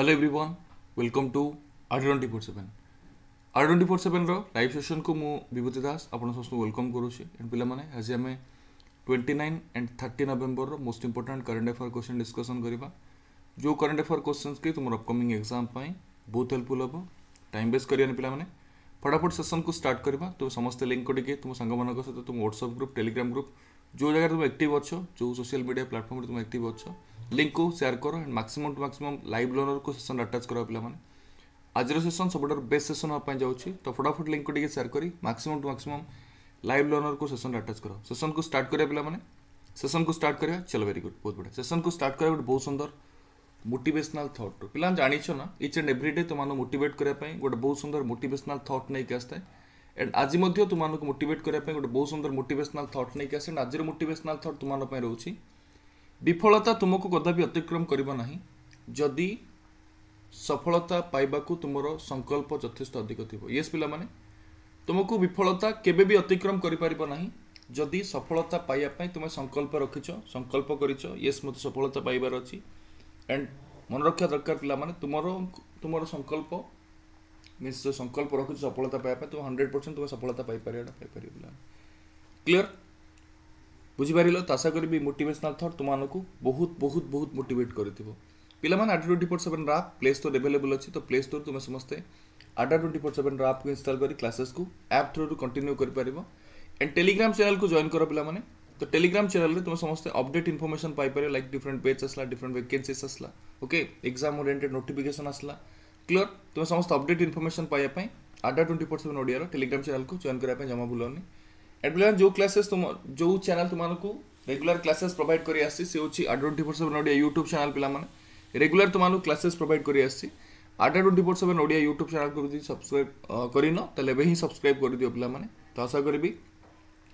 Hello everyone welcome to Adda twenty four seven Adda twenty four ସେଭେନ୍ର live ସେସନ୍କୁ ମୁଁ ବିଭୂତି ଦାସ ଆପଣ ସମସ୍ତଙ୍କୁ ୱେଲକମ୍ କରୁଛି ଏଣ୍ଡ ପିଲାମାନେ ଆଜି ଆମେ ଟ୍ୱେଣ୍ଟି ନାଇନ୍ ଆଣ୍ଡ ଥାର୍ଟି ନଭେମ୍ବରର most important current affair question discussion କରିବା ଯେଉଁ କରେଣ୍ଟ ଆଫେୟାର୍ କ୍ୱେଶ୍ଚନ୍ସ କି ତୁମର ଅପକମିଂ ଏକ୍ଜାମ୍ ପାଇଁ ବହୁତ ହେଲ୍ପଫୁଲ୍ ହେବ ଟାଇମ୍ ୱେଷ୍ଟ କରିବାନି ପିଲାମାନେ ଫଟାଫଟ ସେସନ୍କୁ ଷ୍ଟାର୍ଟ କରିବା ତୁମେ ସମସ୍ତେ ଲିଙ୍କ୍ କରିକି ତୁମ ସାଙ୍ଗମାନଙ୍କ ସହିତ ତୁମ ହ୍ୱାଟ୍ସଆପ୍ ଗ୍ରୁପ୍ ଟେଲିଗ୍ରାମ୍ ଗ୍ରୁପ୍ जो जगह तुम एक्टिव अच्छो जो सोशल मीडिया प्लाटफर्म तुम एक्टिव अच्छो लिंक को सेयार कर and maximum to maximum live learner को सेसन आटाच कर पे आज सेसन सब बेस्ट सेसन हो जाऊँगी तो फटाफट लिंक को सेयार कर maximum to maximum live learner को सेसन आटाच कर सेसन को स्टार्ट करा पे सेसन को स्टार्ट करा चलो वेरी गुड बहुत बढ़िया सेसन को स्टार्ट करा गोटे बहुत सुंदर मोटिवेशनाल थट पे जाच ना एंड एव्री डे तुम मोटिवेट करने गोटे बहुत सुंदर मोटिवेशनाल थट नहीं आसता है ଏଣ୍ଡ ଆଜି ମଧ୍ୟ ତୁମମାନଙ୍କୁ ମୋଟିଭେଟ୍ କରିବା ପାଇଁ ଗୋଟେ ବହୁତ ସୁନ୍ଦର ମୋଟିଭେସନାଲ୍ ଥଟ୍ ନେଇକି ଆସେ ଏଣ୍ଡ ଆଜିର ମୋଟିଭେସନାଲ୍ ଥଟ୍ ତୁମମାନଙ୍କ ପାଇଁ ରହୁଛି ବିଫଳତା ତୁମକୁ କଦାପି ଅତିକ୍ରମ କରିବ ନାହିଁ ଯଦି ସଫଳତା ପାଇବାକୁ ତୁମର ସଂକଳ୍ପ ଯଥେଷ୍ଟ ଅଧିକ ଥିବ ୟେସ୍ ପିଲାମାନେ ତୁମକୁ ବିଫଳତା କେବେ ବି ଅତିକ୍ରମ କରିପାରିବ ନାହିଁ ଯଦି ସଫଳତା ପାଇବା ପାଇଁ ତୁମେ ସଂକଳ୍ପ ରଖିଛ ସଂକଳ୍ପ କରିଛ ୟେସ୍ ମୋତେ ସଫଳତା ପାଇବାର ଅଛି ଆଣ୍ଡ ମନେ ରଖିବା ଦରକାର ପିଲାମାନେ ତୁମର ତୁମର ସଂକଳ୍ପ ମିନ୍ସ ଯେଉଁ ସଂକଳ୍ପ ରଖୁଛୁ ସଫଳତା ପାଇବା ପାଇଁ ତୁମେ ହଣ୍ଡ୍ରେଡ଼ ପରସେଣ୍ଟ ତୁମେ ସଫଳତା ପାଇପାରିବଟା ପାଇପାରିବ ପିଲାମାନେ କ୍ଲିଅର ବୁଝିପାରିଲ ତ ଆଶା କରିବି ମୋଟିଭେସନାଲ୍ ଥଟ୍ ତୁମମାନଙ୍କୁ ବହୁତ ବହୁତ ବହୁତ ମୋଟିଭେଟ୍ କରିଥିବ ପିଲାମାନେ Adda twenty four seven app play store available ଅଛି ତ ପ୍ଲେ ଷ୍ଟୋର୍ ତୁମେ ସମସ୍ତେ ଆଡା ଟ୍ୱେଣ୍ଟି ଫୋର୍ ସେଭେନ୍ ଆପ୍କୁ ଇନଷ୍ଟଲ୍ କରି କ୍ଲାସେସ୍କୁ ଆପ୍ ଥ୍ରୁରୁ କଣ୍ଟିନ୍ୟୁ କରିପାରିବ ଆଣ୍ଡ ଟେଲିଗ୍ରାମ ଚ୍ୟାନେଲ୍କୁ ଜଏନ୍ କର ପିଲାମାନେ ତ ଟେଲିଗ୍ରାମ ଚ୍ୟାନେଲ୍ରେ ତୁମେ ସମସ୍ତେ ଅପଡେଟ୍ ଇନଫର୍ମେସନ୍ ପାଇପାରିବ ଲାଇକ୍ ଡିଫରେଣ୍ଟ ପେଜ୍ ଆସିଲା ଡିଫରେଣ୍ଟ ଭେକେନ୍ସିସ୍ ଆସିଲା ଓକେ ଏକ୍ଜାମ୍ ଓରିଏଣ୍ଟେଡ୍ ନୋଟିଫିକେସନ୍ ଆସିଲା क्लीयर तुम्हें समस्त अपडेट इनफर्मेशन पाइप Adda twenty four seven Odia Telegram channel को जॉइन करने जमा भूलनी एट बिलान जो क्लासेस तुम जो चैनल तुमको रेगुलर क्लासेस प्रोवाइड कर आसी से Adda twenty four seven Odia YouTube channel पे रेगुलर तुमको क्लासेस प्रोवाइड कर आसी Adda twenty four seven Odia YouTube channel को यदि सब्सक्राइब करन तो ये ही सब्सक्राइब कर दिव पे तो आशा करी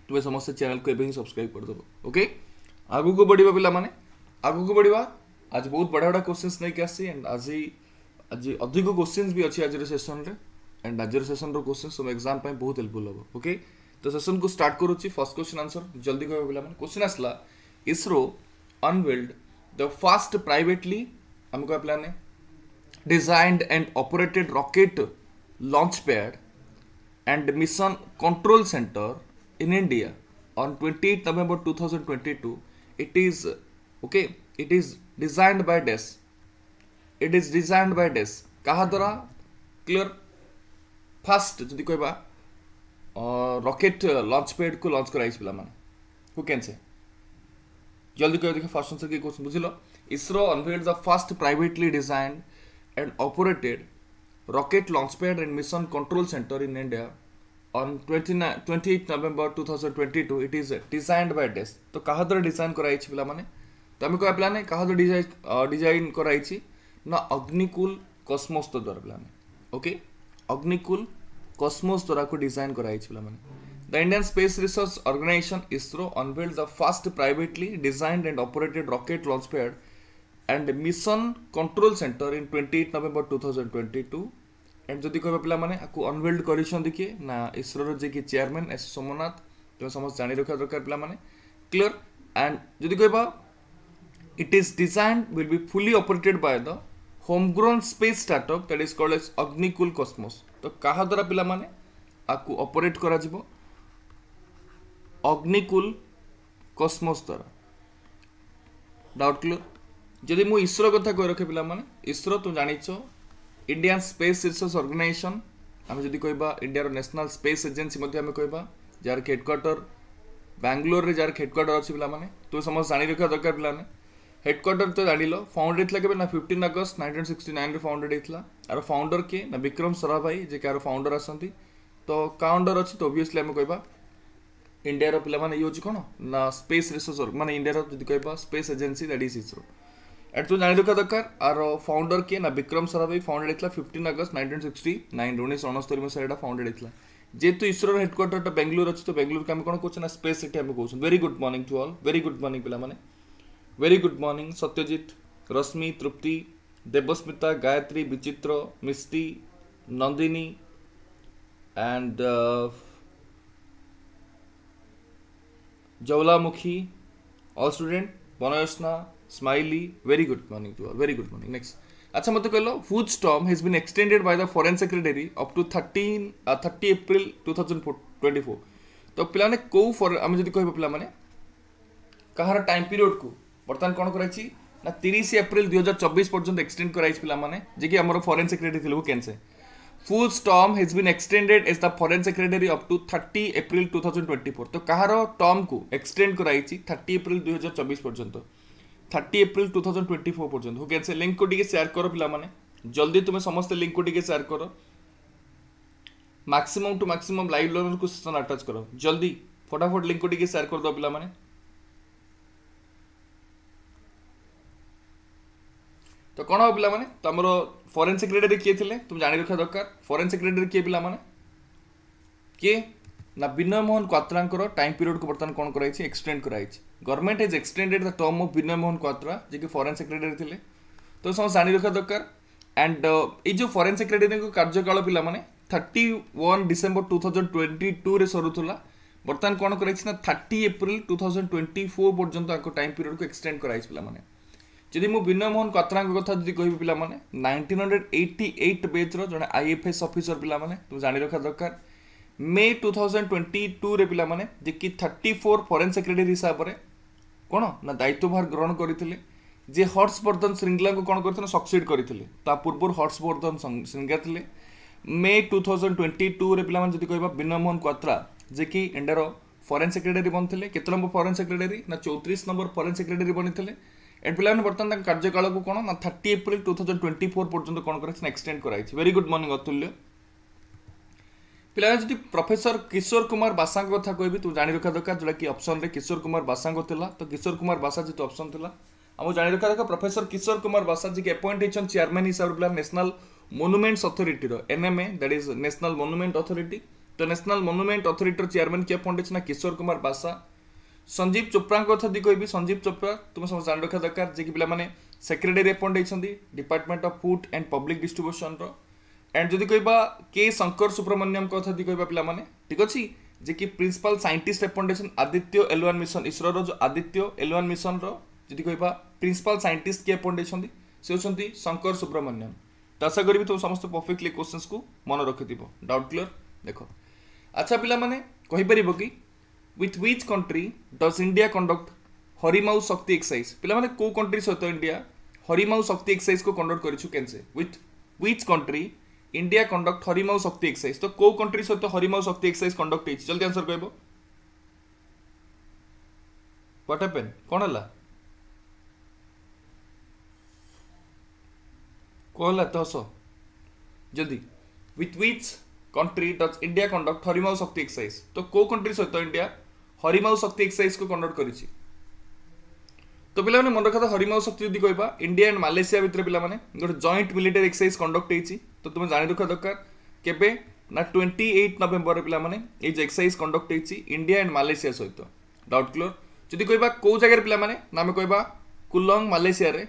तुम्हें समस्त चैनल को सब्सक्राइब करदेव ओके आगू बढ़िया पे आगू बढ़िया आज बहुत बढ़िया बढ़िया क्वेश्चन नहीं आसी एंड आज आज अधिक क्वेश्चन भी अच्छे आज सेसन एंड आज सेसन रोश्चिन्स तुम एक्जाम बहुत हेल्पफुल हम ओके तो सेसन को स्टार्ट करुँच फर्स्ट क्वेश्चन आंसर जल्दी कह पाला क्वेश्चन आसला ISRO unveiled the fast privately आम कह पाने designed and operated rocket launch pad and mission control centre in India on 28 November 2022 it is okay it is designed by dash it is designed by dash କାହା ଦ୍ୱାରା clear first ଯଦି କହିବା rocket launch ପ୍ୟାଡ଼କୁ launch କରାଯାଇଛି ପିଲାମାନେ ହୁ can ସେ ଜଲ୍ଦି କହିବା ଦେଖିବା ଫାର୍ଷ୍ଟ ଆନ୍ସର୍ କିଏ କହୁଛନ୍ତି ବୁଝିଲ ISRO unveiled the fast privately designed and operated rocket launch pad and mission control centre in India on twenty twenty eight November two thousand twenty two it is designed by dash ତ କାହା ଦ୍ୱାରା design କରାଯାଇଛି ପିଲାମାନେ ତ ଆମେ କହିବା ପିଲାମାନେ କାହା ଦ୍ୱାରା ଡିଜାଇନ୍ କରାଯାଇଛି ना अग्निकुल कस्मोस तो द्वारा पे ओके अग्निकुल कस्मोस द्वारा तो को डिजाइन कराई पे the Indian Space Research Organisation ISRO unveiled the first privately designed and operated rocket launch pad and mission control centre in twenty 28 November 2022 and जदि कहबे पिला माने आकु अनवेल्ड करिसन देखिए ना इसरो जे चेयरमैन एस सोमनाथ तुम समस्त जानि रखा दरकार पे माने क्लियर एंड जदि कहबा it is designed will be fully operated by the homegrown space startup that is called as Agnikul Cosmos तो କାହା ଦ୍ୱାରା ପିଲାମାନେ ଆକୁ ଅପରେଟ୍ କରାଯିବ ଅଗ୍ନିକୁଲ କସ୍ମୋସ୍ ଦ୍ୱାରା ଡାଉଟ୍ କ୍ଲିୟର ଯଦି ମୁଁ ଇସ୍ରୋ କଥା କହି ରଖେ ପିଲାମାନେ ଇସ୍ରୋ ତୁ ଜାଣିଛ ଇଣ୍ଡିଆନ୍ ସ୍ପେସ୍ ରିସର୍ଚ୍ଚ ଅର୍ଗାନାଇଜେସନ୍ ଆମେ ଯଦି କହିବା ଇଣ୍ଡିଆର ନ୍ୟାସନାଲ୍ ସ୍ପେସ୍ ଏଜେନ୍ସି ମଧ୍ୟ ଆମେ କହିବା ଯାହାର ହେଡ଼କ୍ୱାର୍ଟର ବାଙ୍ଗାଲୋରରେ ଯାହାର ହେଡ଼କ୍ୱାର୍ଟର ଅଛି ପିଲାମାନେ ତୁ ସମସ୍ତେ ଜାଣି ରଖିବା ଦରକାର ପିଲାମାନେ हेडक्वार्टर तो जाणी लो फाउंडेड ହେଇଥିଲା କେବେ ନା ଫିଫ୍ଟିନ୍ ଅଗଷ୍ଟ ନାଇଣ୍ଟିନ୍ ସିକ୍ସଟି ନାଇନ୍ରେ ଫାଉଣ୍ଡେଡ୍ ହେଇଥିଲା ଆର ଫାଉଣ୍ଡର କିଏ ନା ବିକ୍ରମ ସରାଭାଇ ଯିଏ କି ଆର ଫାଉଣ୍ଡର ଆସନ୍ତି ତ କାଉଣ୍ଡର ଅଛି ତ ଓଭିୟସ୍ଲି ଆମେ କହିବା ଇଣ୍ଡିଆର ପିଲାମାନେ ଇଏ ହେଉଛି କ'ଣ ନା ସ୍ପେସ୍ ରିସର୍ଚ୍ଚର ମାନେ ଇଣ୍ଡିଆର ଯଦି କହିବା space agency that is ISRO ଏଠି ତୁ ଜାଣିଦେବା ଦରକାର ଆର ଫାଉଣ୍ଡର କିଏ ନା ବିକ୍ରମ ସରାଭାଇ ଫାଉଣ୍ଡେଡ୍ ହେଇଥିଲା fifteen August nineteen sixty nine ଉଣେଇଶହ ଅଣସ୍ତରୀ ମସିହା ଏଇଟା ଫାଉଣ୍ଡେଡ୍ ହେଇଥିଲା যেহেতু ইসরোর হেডকোয়ার্টারটা বেঙ্গালুরু আছে তো বেঙ্গালুরুকে আমি কোন কোচে না স্পেস সিটি আমি কোচে very good morning to all very good morning পিলা মানে very good morning Satyajit Rashmi Tripti Debasmita Gayatri Vichitra Misti Nandini and Jwalamukhi all student बनयस्ना Smiley very good morning to very good morning next अच्छा मत कह food storm has been extended by the foreign secretary up to thirteen thirty April two thousand twenty four तो पे कौ for आम जब कह पे कहार टाइम पीरियड को ବର୍ତ୍ତମାନ କ'ଣ କରାଯାଇଛି ନା ତିରିଶ ଏପ୍ରିଲ ଦୁଇ ହଜାର ଚବିଶ ପର୍ଯ୍ୟନ୍ତ ଏକ୍ସଟେଣ୍ଡ କରାଯାଇଛି ପିଲାମାନେ ଯିଏକି ଆମର ଫରେନ୍ ସେକ୍ରେଟାରୀ ଥିଲେ କ୍ୟାନ୍ସେ ফুল term has been extended as the foreign secretary up to thirty April two thousand twenty four তো কাহার টর্মকু এক্সটেন্ড କରାଯାଇଛି থার্টি এপ্রিল দুই হাজার ଚବିଶ ପର୍ଯ୍ୟନ୍ତ thirty April two thousand twenty four ପର୍ଯ୍ୟନ୍ତ হু କ୍ୟାନ୍ସେ ଲିଙ୍କକୁ ଟିକେ ସେୟାର କର ପିଲାମାନେ ଜଲ୍ଦି ତୁମେ ସମସ୍ତେ ଲିଙ୍କକୁ ଟିକେ ସେୟାର କର ମାକ୍ସିମମ୍ ଟୁ ମ୍ୟାକ୍ସିମମ୍ ଲାଇଭ୍ ଲର୍ଣ୍ଣରକୁ ସେସନ୍ ଆଟାଚ୍ କର ଜଲ୍ଦି ଫଟାଫଟ ଲିଙ୍କକୁ ଟିକେ ସେୟାର କରିଦେବ ପିଲାମାନେ ତ କ'ଣ ହେବ ପିଲାମାନେ ତୁମର ଫରେନ୍ ସେକ୍ରେଟାରୀ କିଏ ଥିଲେ ତୁମେ ଜାଣି ରଖିବା ଦରକାର ଫରେନ୍ ସେକ୍ରେଟାରୀ କିଏ ପିଲାମାନେ କିଏ ନା ବିନୟ ମୋହନ କ୍ୱାତ୍ରାଙ୍କର ଟାଇମ୍ ପିରିୟଡ଼କୁ ବର୍ତ୍ତମାନ କ'ଣ କରାଯାଇଛି ଏକ୍ସଟେଣ୍ଡ କରାଯାଇଛି government has extended the term of Vinay Mohan Kwatra ଯିଏକି ଫରେନ୍ ସେକ୍ରେଟାରୀ ଥିଲେ ତ ସମସ୍ତେ ଜାଣି ରଖିବା ଦରକାର ଆଣ୍ଡ ଏଇ ଯେଉଁ ଫରେନ୍ ସେକ୍ରେଟାରୀଙ୍କ କାର୍ଯ୍ୟକାଳ ପିଲାମାନେ thirty one December two thousand twenty ଟୁରେ ସରୁଥିଲା ବର୍ତ୍ତମାନ କ'ଣ କରାଯାଇଛି ନା thirty April two thousand twenty four ପର୍ଯ୍ୟନ୍ତ ତାଙ୍କ ଟାଇମ୍ ପିରିୟଡ଼କୁ ଏକ୍ସଟେଣ୍ଡ କରାଯାଇଛି ପିଲାମାନେ ଯଦି ମୁଁ ବିନୟ ମୋହନ କତ୍ରାଙ୍କ କଥା ଯଦି କହିବି ପିଲାମାନେ ନାଇଣ୍ଟିନ୍ ହଣ୍ଡ୍ରେଡ୍ ଏଇଟି ଏଇଟ୍ ବେଚ୍ର ଜଣେ ଆଇଏଫ୍ଏସ୍ ଅଫିସର ପିଲାମାନେ ତୁମେ ଜାଣି ରଖିବା ଦରକାର ମେ ଟୁ ଥାଉଜେଣ୍ଡ ଟ୍ୱେଣ୍ଟି ଟୁରେ ପିଲାମାନେ ଯେ କି ଥାର୍ଟି ଫୋର୍ ଫରେନ୍ ସେକ୍ରେଟାରୀ ହିସାବରେ କ'ଣ ନା ଦାୟିତ୍ୱଭାର ଗ୍ରହଣ କରିଥିଲେ ଯେ ହର୍ଷବର୍ଦ୍ଧନ ଶ୍ରୀଙ୍ଗଲାଙ୍କୁ କ'ଣ କରିଥିଲେ ସକ୍ସିଡ୍ କରିଥିଲେ ତା ପୂର୍ବରୁ ହର୍ଷବର୍ଦ୍ଧନ ଶ୍ରୀଙ୍ଗଲା ଥିଲେ ମେ ଟୁ ଥାଉଜେଣ୍ଡ ଟ୍ୱେଣ୍ଟି ଟୁରେ ପିଲାମାନେ ଯଦି କହିବା ବିନୟ ମୋହନ କ୍ୱାତ୍ରା ଯେ କି ଇଣ୍ଡିଆର ଫରେନ୍ ସେକ୍ରେଟାରୀ ବନିଥିଲେ କେତେ ନମ୍ବର ଫରେନ୍ ସେକ୍ରେଟାରୀ ନା ଚଉତିରିଶ ନମ୍ବର ଫରେନ୍ ସେକ୍ରେଟାରୀ ବନିଥିଲେ এন্ড ବର୍ତ୍ତମାନ ତାଙ୍କ କାର୍ଯ୍ୟକାଳକୁ କ'ଣ ନା thirty April two thousand twenty four ପର୍ଯ୍ୟନ୍ତ କ'ଣ କରାଯାଇଛି ଏକ୍ସଟେଣ୍ଡ କରାଯାଇଛି ଭେରି ଗୁଡ୍ ମର୍ଣ୍ଣିଂ ଅତୁଲ୍ୟ ପିଲାମାନେ ଯଦି ପ୍ରଫେସର କିଶୋର କୁମାର ବାସାଙ୍କ କଥା କହିବି ତୁ ଜାଣି ରଖା ଦରକାର ଯେଉଁଟାକି ଅପସନ୍ରେ କିଶୋର କୁମାର ବାସାଙ୍କ ଥିଲା ତ କିଶୋର କୁମାର ବାସା ଯେହେତୁ ଅପସନ୍ ଥିଲା ଆମକୁ ଜାଣି ରଖା ଦରକାର ପ୍ରଫେସର କିଶୋର କୁମାର ବାସା ଯିଏକି ଆପଏଣ୍ଟ ହେଇଛନ୍ତି ଚେୟାରମ୍ୟାନ୍ ହିସାବରେ ପିଲା ନ୍ୟାସନାଲ୍ ମନୁମେଣ୍ଟସ୍ ଅଥରିଟିର NMA that is national monument authority ତ ନ୍ୟାସନାଲ୍ ମନୁମେଣ୍ଟ ଅଥରିଟିର ଚେୟାରମ୍ୟାନ୍ କିଏ ଆପଏଣ୍ଟ ହେଇଛି ନା କିଶୋର କୁମାର ବାସା ସଞ୍ଜୀବ ଚୋପ୍ରାଙ୍କ କଥା ଯଦି କହିବି ସଞ୍ଜୀବ ଚୋପ୍ରା ତୁମେ ସମସ୍ତେ ଜାଣି ରଖିବା ଦରକାର ଯିଏକି ପିଲାମାନେ ସେକ୍ରେଟାରୀ ଆପଏଣ୍ଟ ହେଇଛନ୍ତି department of food and public ଡିଷ୍ଟ୍ରିବ୍ୟୁସନ୍ର ଆଣ୍ଡ ଯଦି କହିବା କେ ଶଙ୍କର ସୁବ୍ରମଣ୍ୟମଙ୍କ କଥା ଯଦି କହିବା ପିଲାମାନେ ଠିକ୍ ଅଛି ଯିଏକି ପ୍ରିନ୍ସିପାଲ୍ ସାଇଣ୍ଟିଷ୍ଟ ଆପଏଣ୍ଟ ହେଇଛନ୍ତି ଆଦିତ୍ୟ ଏଲୱାନ୍ ମିଶନ୍ ଇସ୍ରୋର ଯେଉଁ ଆଦିତ୍ୟ ଏଲୱାନ୍ ମିଶନ୍ର ଯଦି କହିବା ପ୍ରିନ୍ସିପାଲ୍ ସାଇଣ୍ଟିଷ୍ଟ କିଏ ଆପଏଣ୍ଟ ହେଇଛନ୍ତି ସେ ହେଉଛନ୍ତି ଶଙ୍କର ସୁବ୍ରମଣ୍ୟମ ତ ଆଶା କରିବି ତୁମ ସମସ୍ତେ ପରଫେକ୍ଟଲି କୋଶ୍ଚିନ୍ସକୁ ମନେ ରଖିଥିବ ଡାଉଟ୍ କ୍ଲିୟର ଦେଖ ଆଚ୍ଛା ପିଲାମାନେ କହିପାରିବ କି with which country does India conduct हरिमाउ शक्ति एक्सरसाइज ପିଲାମାନେ କୋଉ କଣ୍ଟ୍ରି ସହିତ ଇଣ୍ଡିଆ ହରିମାଉ ଶକ୍ତି ଏକ୍ସରସାଇଜକୁ କଣ୍ଡକ୍ଟ କରିଛୁ କେନ୍ସେ with which country India conduct Harimau Shakti exercise ତ କୋଉ କଣ୍ଟ୍ରି ସହିତ ହରିମାଉ ଶକ୍ତି ଏକ୍ସରସାଇଜ କଣ୍ଡକ୍ଟ ହେଇଛି ଜଲ୍ଦି ଆନ୍ସର କହିବ ହ୍ୱାଟ୍ ହେପେନ୍ କ'ଣ ହେଲା କ'ଣ ହେଲା ତ ହସ ଜଲ୍ଦି with which country does India conduct Harimau Shakti exercise ତ କୋଉ କଣ୍ଟ୍ରି ସହିତ ଇଣ୍ଡିଆ হরিমাউ শক্তি এক্সারসাইজ কু কন্ডক্ট করেছি তো পিলামানে মনে রাখা হরিমাউ শক্তি যদি কহবা ইন্ডিয়া এন্ড মালয়েসিয়া ভিতরে পিলামানে গোটে জয়েন্ট মিলিটারি এক্সারসাইজ কন্ডক্ট হয়েছি তো তুমি জানি রাখা দরকার কেবে না টোয়েন্টি এইট নভেম্বরের পিলামানে এই যে এক্সারসাইজ কন্ডক্ট হয়েছি ইন্ডিয়া এন্ড মালয়েসিয়া সহিত ডাউট ক্লিয়র যদি কহবা কেউ জায়গার পিলামানে না আমি কহবা কুলং মালয়েসিয়ারে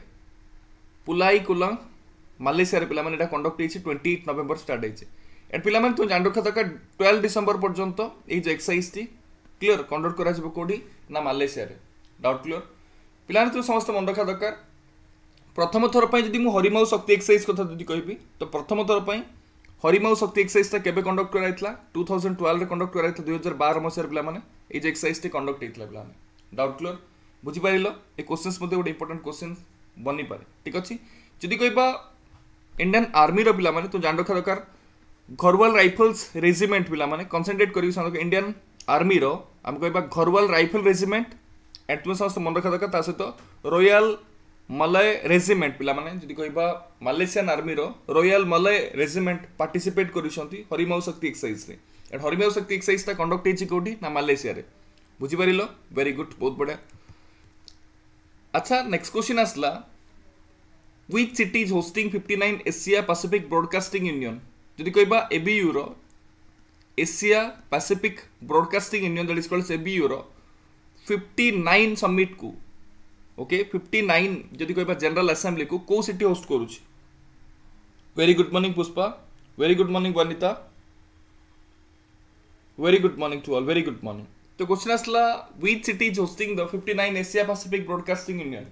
পুলাই কুলং মালয়েসিয়ার পিলামানে এটা কন্ডক্ট হয়েছে টোয়েন্টি এইট নভেম্বর স্টার্ট হয়েছে এন্ড পিলামানে তুমি জানি রাখা দরকার টুয়েলভ ডিসেম্বর পর্যন্ত এই যে এক্সারসাইজটি କ୍ଲିଅର କଣ୍ଡକ୍ଟ କରାଯିବ କେଉଁଠି ନା ମାଲେସିଆରେ ଡାଉଟ୍ କ୍ଲିଅର ପିଲାମାନେ ତୁ ସମସ୍ତେ ମନେ ରଖିବା ଦରକାର ପ୍ରଥମ ଥର ପାଇଁ ଯଦି ମୁଁ ହରିମାଉ ଶକ୍ତି ଏକ୍ସରସାଇଜ୍ କଥା ଯଦି କହିବି ତ ପ୍ରଥମ ଥର ପାଇଁ হরিমাউ শক্তি এক্সারসাইজটা কেবে কন্ডক্ট করা হয়েছিল টু থাউজেন্ড টুয়েলভে কন্ডক্ট করা হয়েছিল দুই হাজার বার মশার পিলামানে এই যে এক্সারসাইজটি কন্ডক্ট হয়েছিল পিলামানে ডাউট ক্লিয়ার বুঝিপারিল এই কোশ্চেন্স মধ্যে গোটে ইম্পর্টাট কোশ্চেন্স বনিপারে ঠিক আছে যদি কহবা ইন্ডিয়ান আর্মির পিলামানে তো জাণ রখা দরকার ঘরওয়াল রাইফলস রেজিমেন্ট পিলামানে কনসেন্ট্রেট করি ইন্ডিয়ান আর্মির আমি কহবা ঘরওয়াল রাইফেল রেজিমেন্ট এন্ড তুমি সমস্ত মনে রাখা দরকার তা সহ রয়াল মালয় রেজিমেন্ট পিলামানে যদি কহবা মালয়েসিয়ান আর্মির রয়াল মালয় রেজিমেন্ট পার্টিসিপেট করছেন হরিমাউ শক্তি এক্সাইজরে এন্ড হরিমাউ শক্তি এক্সাইজটা কন্ডক্ট হয়েছে কোটি না মালয়েসিয়ারে বুঝিপারিল ভেরি গুড বহুত বড়িয়া আচ্ছা নেক্সট কোশ্চিন আসলা with city is hosting fifty nine Asia Pacific Broadcasting Union যদি কহবা এবিইউর Asia Pacific Broadcasting Union that is called एबीयूर फिफ्टी नाइन समिट को ओके फिफ्टी नाइन जदि कह जनरल असेंबली को कौ सीट होस्ट करुच्ची very good morning Pushpa very good morning Vanita very good morning to all very good morning तो question आसला with city is hosting the fifty nine Asia Pacific Broadcasting Union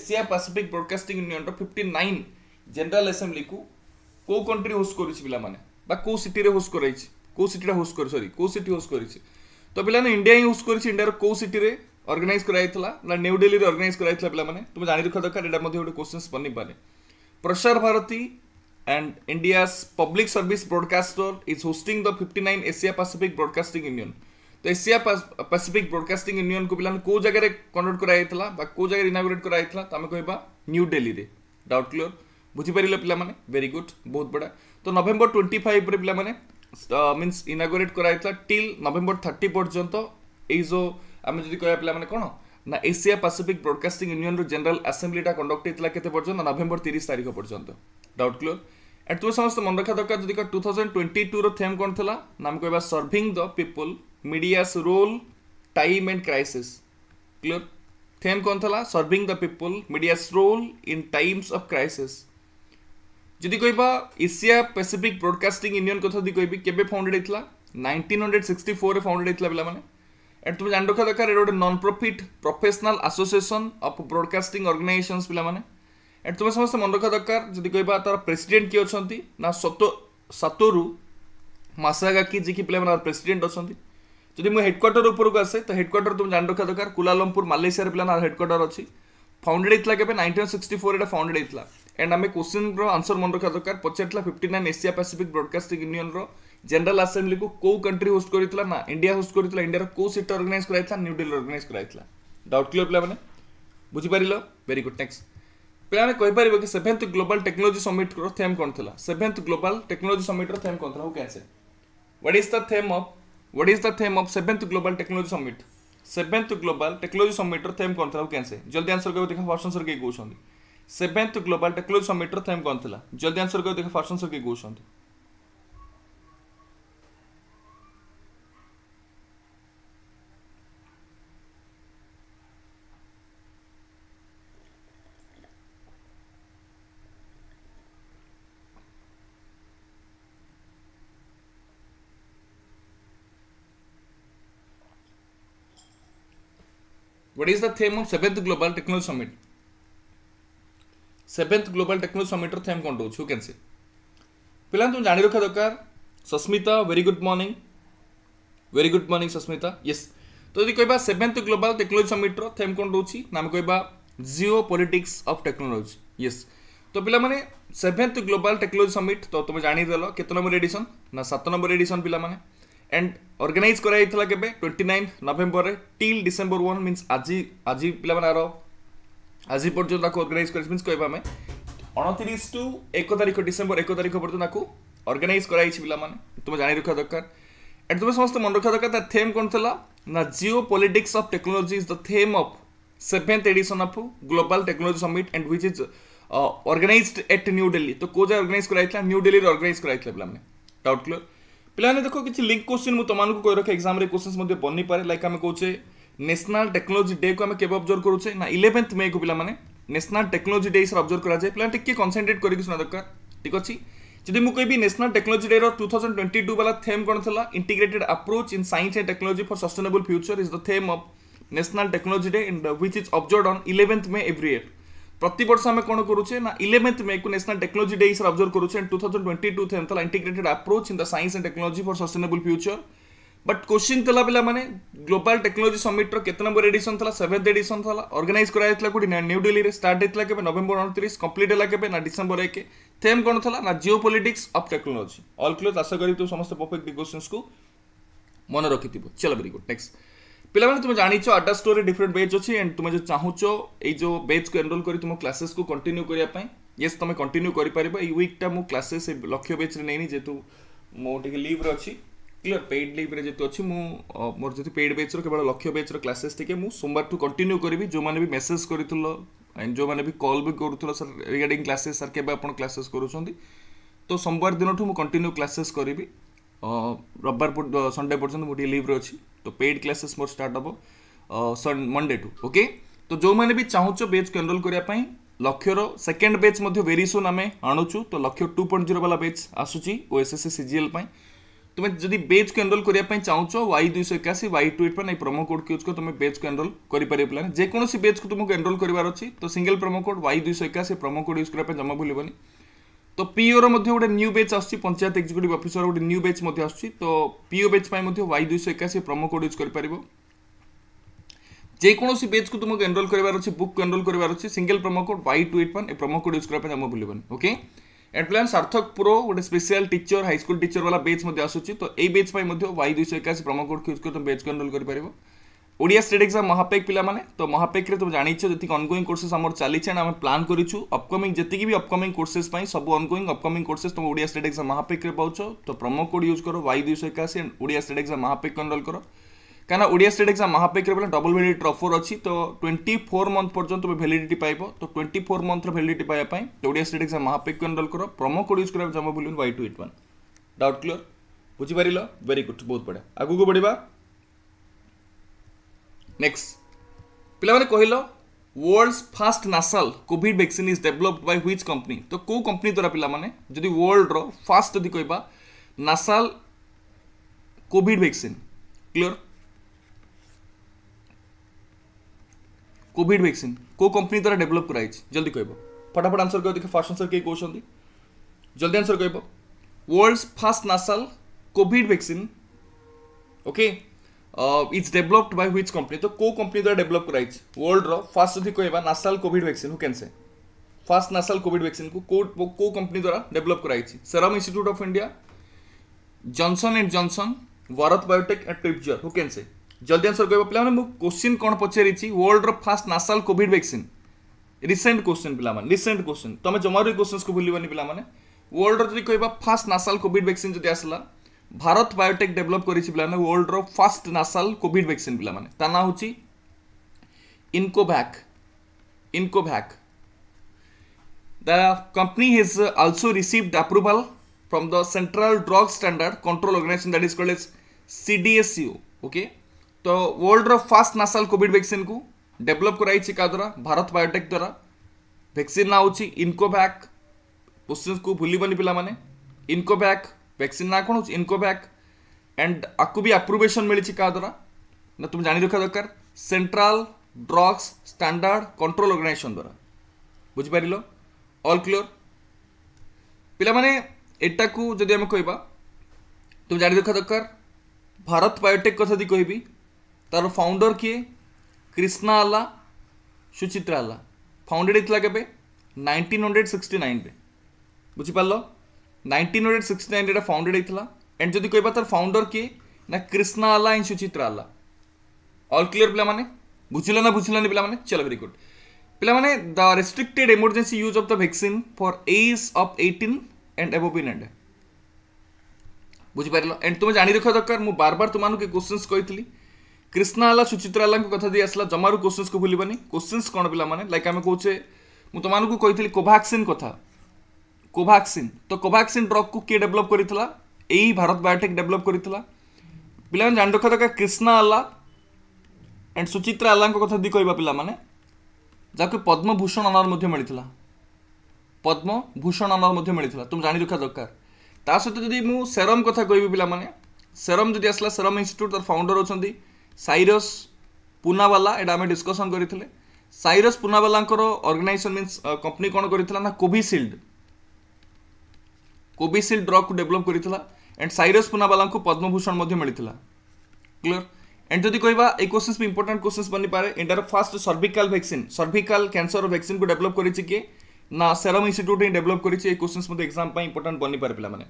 Asia Pacific Broadcasting Union fifty nine general assembly को कौ country host करुच्ची पाने बा कौ city host कराई কেউ সিটিটা হোস্ট করে সরি কেউ সিটি হোস্ট করেছে তো পিলানে ইন্ডিয়া ହିଁ হোস্ট করেছে ইন্ডিয়ার কেউ সিটিরে অর্গানাইজ করা হয়েছিল না নিউ দিল্লিরে অর্গানাইজ করা হয়েছিল পিলামানে তুমি জানি রাখা দরকার এটা মধ্যে গোটে কোশ্চেন্স বনিপারে Prasar Bharati and India's public service broadcaster is hosting the fifty nine Asia Pacific Broadcasting Union তো এশিয়া প্যাসিফিক ব্রডকাস্টিং ইউনিয়ন কু পিলানে কেউ জায়গায় কন্ডক্ট করা হয়েছিল বা কেউ জায়গায় ইনাগুরেট করা হয়েছিল তো আমি কহবা নিউ দিল্লিরে ডাউট ক্লিয়র বুঝিপারিলে পিলামানে ভেরি গুড বহুত বড়া তো নভেম্বর ଟ୍ୱେଣ୍ଟି ଫାଇଭ୍ରେ ପିଲାମାନେ ମିନ୍ସ ଇନାଗୋରେଟ୍ କରାଯାଇଥିଲା ଟିଲ୍ ନଭେମ୍ବର ଥାର୍ଟି ପର୍ଯ୍ୟନ୍ତ ଏଇ ଯେଉଁ ଆମେ ଯଦି କହିବା ପିଲାମାନେ କ'ଣ ନା ଏସିଆ ପାସିଫିକ୍ ବ୍ରଡକାଷ୍ଟିଂ ୟୁନିୟନ୍ର ଜେନେରାଲ ଆସେମ୍ବ୍ଲିଟା କଣ୍ଡକ୍ଟ ହେଇଥିଲା କେତେ ପର୍ଯ୍ୟନ୍ତ ନଭେମ୍ବର ତିରିଶ ତାରିଖ ପର୍ଯ୍ୟନ୍ତ ଡାଉଟ୍ କ୍ଲିୟର ଆଣ୍ଡ ତୁମେ ସମସ୍ତେ ମନେ ରଖା ଦରକାର ଯଦି ଟୁ ଥାଉଜେଣ୍ଡ ଟ୍ୱେଣ୍ଟି ଟୁର ଥେମ୍ କ'ଣ ଥିଲା ନା ଆମେ କହିବା serving the people media's role time and crisis clear theme କ'ଣ ଥିଲା serving the people media's role in times of crisis ଯଦି କହିବା ଏସିଆ ପେସିଫିକ୍ ବ୍ରଡ଼କାଷ୍ଟିଂ ୟୁନିୟନ୍ କଥା ଯଦି କହିବି କେବେ ଫାଉଣ୍ଡେଡ୍ ହେଇଥିଲା ନାଇଣ୍ଟିନ୍ ହଣ୍ଡ୍ରେଡ୍ ସିକ୍ସଟି ଫୋର୍ରେ ଫାଉଣ୍ଡେଡ୍ ହେଇଥିଲା ପିଲାମାନେ ଏଠି ତୁମେ ଜାଣି ରଖିବା ଦରକାର ଏଠି ଗୋଟେ non profit professional association of broadcasting organisations ପିଲାମାନେ ଏଠି ତୁମେ ସମସ୍ତେ ମନେ ରଖିବା ଦରକାର ଯଦି କହିବା ତା'ର ପ୍ରେସିଡେଣ୍ଟ କିଏ ଅଛନ୍ତି ନା ସତୋ ସତୋରୁ ମାସାଗାକି ଯିଏକି ପିଲାମାନେ ତା'ର ପ୍ରେସିଡେଣ୍ଟ ଅଛନ୍ତି ଯଦି ମୁଁ ହେଡ଼କ୍ୱାର୍ଟର ଉପରକୁ ଆସେ ତ ହେଡ଼କ୍ୱାର୍ଟର ତୁମେ ଜାଣି ରଖିବା ଦରକାର କୁଲାଲମ୍ପୁର ମାଲେସିଆରେ ପିଲାମାନେ ହେଡ଼କ୍ୱାର୍ଟର ଅଛି ଫାଉଣ୍ଡେଡ୍ ହେଇଥିଲା କେବେ ନାଇଣ୍ଟିନ୍ ସିକ୍ସଟି ଫୋର୍ ଏଇଟା ଫାଉଣ୍ଡେଡ୍ ହେଇଥିଲା एंड आम क्वेश्चन रनसर मन रखा दरकार पचार fifty nine Asia Pacific Broadcasting Union रेनराल आसेम्बली को कौ कंट्री होस्ट करता ना इंडिया होस्ट करता इंडियार कौ सीट अर्गानाइज कराइला न्यू दिल्ली अर्गानाइज कराइला डाउट क्लीयर पे बुझीपार भेरी गुड नेक्स्ट पे कहीपर कि seventh global technology summit theme कौन था seventh global technology summit theme कौन था who can what is the theme of what is the theme of seventh global technology summit seventh global technology summit theme कौन था who can जल्दी answer कहते देखा first answer किए कौन seventh global technology समिट्र थेम कौन था जल्दी आंसर कर देख फास्ट आंसर किए कौन What is the theme of 7th Global Technology Summit? Seventh global technology ସମିଟ୍ର ଥେମ୍ କ'ଣ ରହୁଛି ୟୁ କ୍ୟାନ୍ ସି ପିଲାମାନେ ତୁମେ ଜାଣି ରଖିବା ଦରକାର Sasmita very good morning very good morning Sasmita yes ତ ଯଦି କହିବା ସେଭେନ୍ଥ ଗ୍ଲୋବାଲ୍ ଟେକ୍ନୋଲୋଜି ସମିଟ୍ର ଥେମ୍ କ'ଣ ରହୁଛି ନା ଆମେ କହିବା geopolitics of technology yes ତ ପିଲାମାନେ ସେଭେନ୍ଥ ଗ୍ଲୋବାଲ୍ ଟେକ୍ନୋଲୋଜି ସମିଟ୍ ତ ତୁମେ ଜାଣିଦେଲ କେତେ ନମ୍ବର ଏଡ଼ିସନ୍ ନା ସାତ ନମ୍ବର ଏଡ଼ିସନ୍ ପିଲାମାନେ ଆଣ୍ଡ ଅର୍ଗାନାଇଜ୍ କରାଯାଇଥିଲା କେବେ ଟ୍ୱେଣ୍ଟି ନାଇନ୍ ନଭେମ୍ବରରେ ଟିଲ୍ ଡିସେମ୍ବର ୱାନ୍ ମିନ୍ସ ଆଜି ଆଜି ପିଲାମାନେ ଆର আজি পর্যন্ত তাকে অর্গানাইজ করেছে মিন্স কহবা আমি অণতিরিশ টু এক তারিখ ডিসেম্বর এক তারিখ পর্যন্ত তাকে অর্গানাইজ করা হয়েছে পিলামানে তুমি জানি রাখা দরকার এটা তুমি সমস্ত মনে রাখা দরকার তার থেম কোণ লা না geopolitics of technology is the theme of seventh edition of global technology summit and which is organise at New Delhi तो कौ जाए अर्गानाइज कराइला न्यू दिल्ली अर्गानाइज कराइला पे डाउट क्लीयर पे देखो किसी लिंक क्वेश्चन मुझे तुमको कही रखे एक्जाम क्वेश्चन बनी पाए लाइक आम कौचे ন্যাশনাল টেকনোলোজি ডে কু আমি কেবে অবজর্ভ করুছে না ইলেভেন্থ মে কু পিলামানে ন্যাশনাল টেকনোলোজি ডে হিসাবে অবজর্ভ করা যায় পিলা টিকে কনসেন্ট্রেট করিকি শুনা দরকার ঠিক আছে যদি মু কইবি ন্যাশনাল টেকনোলোজি ডে র 2022 वाला থিম কোন থলা integrated approach in science and technology for sustainable future is the theme of national technology day and which is observed on 11th May every year প্রতি বর্ষ আমি কোন করুছে না 11th মে কু ন্যাশনাল টেকনোলোজি ডে হিসাবে অবজর্ভ করুছে and 2022 theme থলা integrated approach in the science and technology for sustainable future but question थी पे ग्लोबाल टेक्नोलोजी समिट्र के नंबर एडिशन था सेवेन्थ एडिशन था अर्गानाइज कराइला कौटी ना न्यू दिल्ली में स्टार्ट होता के नवेम्बर अणतीस कम्प्लीट है के ना डिसेम्बर एक थेम कौन था ना geopolitics of technology all close आशा करी तुम समस्त परफेक्ट क्वेश्चन को मन रखि चलो वेरी गुड नेक्स्ट ପିଲାମାନେ ତୁମେ ଜାଣିଛ ଆଟା ଷ୍ଟୋରରେ ଡିଫରେଣ୍ଟ ବେଜ୍ ଅଛି ଆଣ୍ଡ ତୁମେ ଯେଉଁ ଚାହୁଁଛ ଏଇ ଯେଉଁ ବେଜ୍କୁ ଏନରୋଲ୍ କରି ତୁମ କ୍ଲାସେସ୍କୁ କଣ୍ଟିନ୍ୟୁ କରିବା ପାଇଁ ୟେସ୍ ତୁମେ କଣ୍ଟିନ୍ୟୁ କରିପାରିବ ଏଇ ୱିକ୍ଟା ମୁଁ କ୍ଲାସେସ୍ ଲକ୍ଷ୍ୟ ବେଜ୍ରେ ନେଇନି ଯେହେତୁ ମୁଁ ଟିକେ ଲିଭ୍ରେ ଅଛି क्लीयर पेड लिव्रे जो अच्छी मुझे मोर जो पेड बेच्र केवल लक्ष्य बेच्र क्लासेस टी मुझ सोमवार कंटिन्यू करी जो मैंने भी मेसेज कर एंड जो मैंने भी कल भी कर रिगार्डिंग क्लासेस सर के क्लासेस करूँ तो सोमवार दिन ठूँ कंटिन्यू क्लासेस करी रविवार संडे पर्यटन मुझे लिव्रे अच्छी तो पेड क्लासेस मोर स्टार्ट हम मंडे टू ओके तो जो मैंने भी चाहू बेच को एनरोल लक्ष्य लक्ष्यर सेकेंड बेच वेरी सुन आम आणुचु तो लक्ष्य टू पॉइंट जीरो वाला बेच आसूसी ओ एस एस तुम जब बेज को एनरोल करने चाहो वाई दुई एकाशी Y two eight promo code use कर तुम बेज को एनरोल कर प्लान जो बेज को तुमको एनरोल करार तो सिंगल प्रोमो कोड वाई दुई एकाशी प्रोमो कोड यूज करने जमा भूल तो पीओ रो बेच आसती पंचायत एक्जिक्यूट अफिसर गोटे न्यू बेच आसती तो पीओ बेच वाई दुई एकाशी प्रोमो कोड यूज कर जो बेच को तुमको एनरोल करार बुक को एनरोल करार single promo code Y two eight one promo code use करने जमा भूल ओके ଏଣ୍ଟ୍ରାନ୍ସ ସାର୍ଥକ ପ୍ରୋ ଗୋଟେ ସ୍ପେଶିଆଲ ଟିଚର ହାଇସ୍କୁଲ ଟିଚର ବାଲା ବେଚ୍ ମଧ୍ୟ ଆସୁଛି ତ ଏଇ ବେଚ୍ ପାଇଁ ମଧ୍ୟ ୱାଇ ଦୁଇଶହ ଏକାଅଶୀ ପ୍ରମୋ କୋଡ଼କୁ ୟୁଜ୍ କରି ତୁମେ ବେଚ୍ ଏନରୋଲ୍ କରିପାରିବ ଓଡ଼ିଆ ଷ୍ଟେଟ୍ ଏକ୍ଜାମ୍ ମହାପେକ୍ ପିଲାମାନେ ତ ମହାପେକ୍ରେ ତୁମେ ଜାଣିଛ ଯେତିକି ଅନଗୋଇଂ କୋର୍ସେସ୍ ଆମର ଚାଲିଛି ଆଣ୍ଡ ଆମେ ପ୍ଲାନ୍ କରିଛୁ ଅପକମିଂ ଯେତିକି ବି ଅପକମିଂ କୋର୍ସେସ୍ ପାଇଁ ସବୁ ଅନଗୋଇଂ ଅପକମିଂ କୋର୍ସେସ୍ ତୁମେ ଓଡ଼ିଆ ଷ୍ଟେଟ୍ ଏକ୍ଜାମ୍ ମହାପେକ୍ରେ ପାଉଛ ତ ପ୍ରମୋ କୋଡ଼ ୟୁଜ୍ କର ୱାଇ ଦୁଇଶହ ଏକାଅଶୀ ଆଣ୍ଡ ଓଡ଼ିଆ ଷ୍ଟେଟ୍ ଏକ୍ଜାମ୍ ମହାପେକ୍ ଏନରୋଲ୍ କର କାହିଁକିନା ଓଡ଼ିଆ ଷ୍ଟେଟ୍ ଏକ୍ସାମ୍ ମହାପେକରେ ବୋଲେ ଡବଲ୍ ଭ୍ୟାଲିଡିଟି ଅଫର୍ ଅଛି ତ ଟ୍ୱେଣ୍ଟି ଫୋର୍ ମନ୍ଥ ପର୍ଯ୍ୟନ୍ତ ତୁମେ ଭ୍ୟାଲିଡିଟି ପାଇବ ତ ଟ୍ୱେଣ୍ଟି ଫୋର୍ ମନ୍ଥର ଭ୍ୟାଲିଡିଟି ପାଇବା ପାଇଁ ଓଡ଼ିଆ ଷ୍ଟେଟ୍ ଏକ୍ସାମ୍ ମହାପେକକୁ ଏନରୋଲ୍ କର ପ୍ରମୋ କୋଡ଼ ୟୁଜ୍ କରିବା ଜମା ଭୁଲିବନି Y two eight one doubt clear ବୁଝିପାରିଲ ଭେରି ଗୁଡ୍ ବହୁତ ବଢ଼ିଆ ଆଗକୁ ବଢ଼ିବା ନେକ୍ସଟ ପିଲାମାନେ କହିଲ world's first nasal Covid vaccine is developed by which company ତ କେଉଁ କମ୍ପାନୀ ଦ୍ୱାରା ପିଲାମାନେ ଯଦି ୱାର୍ଲଡର ଫାଷ୍ଟ ଯଦି କହିବା nasal Covid vaccine clear Covid vaccine কেউ কোম্পানি দ্বারা ডেভেলপ করাইছে জলদি কহব ফটাফট আনসর কহ দেখ ফার্স্ট আনসর কে কৌন জলদি আনসর কহব world's first nasal Covid vaccine okay it's developed by which company তো কেউ কোম্পানি দ্বারা ডেভেলপ করাইছে ওয়ার্ল্ডর ফার্স্ট যদি কহবা nasal Covid vaccine who can say first nasal Covid vaccine কু কেউ কোম্পানি দ্বারা ডেভেলপ করাইছে Serum Institute of India Johnson and Johnson Bharat Biotech and ট্রিপজর হু ক্যান সে ଜଲ୍ଦି ଆନ୍ସର୍ କହିବ ପିଲାମାନେ ମୁଁ କୋଶ୍ଚିନ୍ କ'ଣ ପଚାରିଛି ୱାର୍ଲଡ଼ର first nasal Covid vaccine recent question ପିଲାମାନେ ରିସେଣ୍ଟ କୋଶ୍ଚିନ୍ ତୁମେ ଜମାରୁ ଏ କୋଶ୍ଚିନ୍ସକୁ ଭୁଲିବନି ପିଲାମାନେ ୱାର୍ଲଡ଼ର ଯଦି କହିବା ଫାଷ୍ଟ ନାସାଲ୍ କୋଭିଡ଼ ଭ୍ୟାକ୍ସିନ୍ ଯଦି ଆସିଲା ଭାରତ ବାୟୋଟେକ୍ ଡେଭଲପ୍ କରିଛି ପିଲାମାନେ ୱାର୍ଲଡ଼ର ଫାଷ୍ଟ ନାସାଲ୍ କୋଭିଡ଼ ଭ୍ୟାକ୍ସିନ୍ ପିଲାମାନେ ତା ନାଁ ହେଉଛି iNCOVACC iNCOVACC the company has also received approval from the Central Drug Standard Control Organization that is called as CDSU. Okay, तो world first nasal Covid vaccine को डेवलप कराई क्या द्वारा भारत बायोटेक द्वारा वैक्सीन ना हो इनकोभैक् क्वेश्चन को भूल पाने इनकोभैक् वैक्सीन ना कौन इनकोभैक् एंड आपको भी आप्रुवेसन मिली क्या द्वारा ना तुम जान रखा दरकार central drugs standard control organisation द्वारा बुझिपार अल क्लीयर पे को जब आम कह तुम जान रखा दरकार भारत बायोटेक कथा जी कहबी तार फाउंडर किए कृष्णा आला सुचित्रा आला फाउंडेड होता के नाइंटीन हंड्रेड सिक्सटी नाइन बुझीपार नाइंटीन हंड्रेड सिक्सटी नाइन यहाँ फाउंडेड होता एंड जदि कह तार फाउंडर किए ना कृष्णा आला एंड सुचित्रा आला अल क्लीयर पे मैंने बुझल ना बुझलानी पे चलो भेरी गुड पे मैंने the restricted emergency use of the vaccine for age of eighteen and above in and बुझीपार एंड तुम जाणी रखा दरकार मुझ बार बार तुमको क्वेश्चन कही কৃষ্ণা ହେଲା ସୁଚିତ୍ରାଲାଙ୍କୁ କଥା ଦେଇ ଆସିଲା ଜମାରୁ କୋଶ୍ଚିନ୍ସକୁ ଭୁଲିବନି କୋଶ୍ଚିନ୍ସ କ'ଣ ପିଲାମାନେ ଲାଇକ୍ ଆମେ କହୁଛେ ମୁଁ ତୁମମାନଙ୍କୁ କହିଥିଲି କୋଭାକ୍ସିନ୍ କଥା କୋଭାକ୍ସିନ୍ ତ କୋଭାକ୍ସିନ୍ ଡ୍ରଗ୍କୁ କିଏ ଡେଭଲପ୍ କରିଥିଲା ଏଇ ଭାରତ ବାୟୋଟେକ୍ ଡେଭଲପ୍ କରିଥିଲା ପିଲାମାନେ ଜାଣି ରଖା ଦରକାର କ୍ରିଷ୍ଣା ଆଲ୍ଲା ଆଣ୍ଡ ସୁଚିତ୍ରା ଆଲ୍ଲାଙ୍କ କଥା ଦୁଇ କହିବା ପିଲାମାନେ ଯାହାକୁ ପଦ୍ମଭୂଷଣ ଅନର ମଧ୍ୟ ମିଳିଥିଲା ପଦ୍ମଭୂଷଣ ଅନର ମଧ୍ୟ ମିଳିଥିଲା ତୁମେ ଜାଣି ରଖା ଦରକାର ତା ସହିତ ଯଦି ମୁଁ ସେରମ୍ କଥା କହିବି ପିଲାମାନେ ସେରମ୍ ଯଦି ଆସିଲା ସେରମ୍ ଇନଷ୍ଟିଚ୍ୟୁଟ୍ ତାର ଫାଉଣ୍ଡର ଅଛନ୍ତି ସାଇରସ୍ ପୁନାବାଲା ଏଇଟା ଆମେ ଡିସ୍କସନ୍ କରିଥିଲେ ସାଇରସ୍ ପୁନାବାଲାଙ୍କର ଅର୍ଗାନାଇଜେସନ୍ ମିନ୍ସ କମ୍ପାନୀ କ'ଣ କରିଥିଲା ନା କୋଭିସିଲ୍ଡ କୋଭିସିଲ୍ଡ ଡ୍ରଗ୍କୁ ଡେଭଲପ୍ କରିଥିଲା ଆଣ୍ଡ ସାଇରସ୍ ପୁନାବାଲାଙ୍କୁ ପଦ୍ମଭୂଷଣ ମଧ୍ୟ ମିଳିଥିଲା କ୍ଲିୟର ଆଣ୍ଡ ଯଦି କହିବା ଏଇ କୋଶ୍ଚିନ୍ସ ବି ଇମ୍ପୋର୍ଟାଣ୍ଟ କୋଶ୍ଚିନ୍ସ ବନିପାରେ ଏଇଟାର first cervical vaccine cervical cancer ଭ୍ୟାକ୍ସିନ୍କୁ ଡେଭଲପ୍ କରିଛି କିଏ ନା ସେରମ୍ ଇନଷ୍ଟିଚ୍ୟୁଟ୍ ହିଁ ଡେଭଲପ୍ କରିଛି ଏଇ କୋଶ୍ଚିନ୍ସ ମଧ୍ୟ ଏକ୍ଜାମ୍ ପାଇଁ ଇମ୍ପୋର୍ଟାଣ୍ଟ ବନିପାରେ ପିଲାମାନେ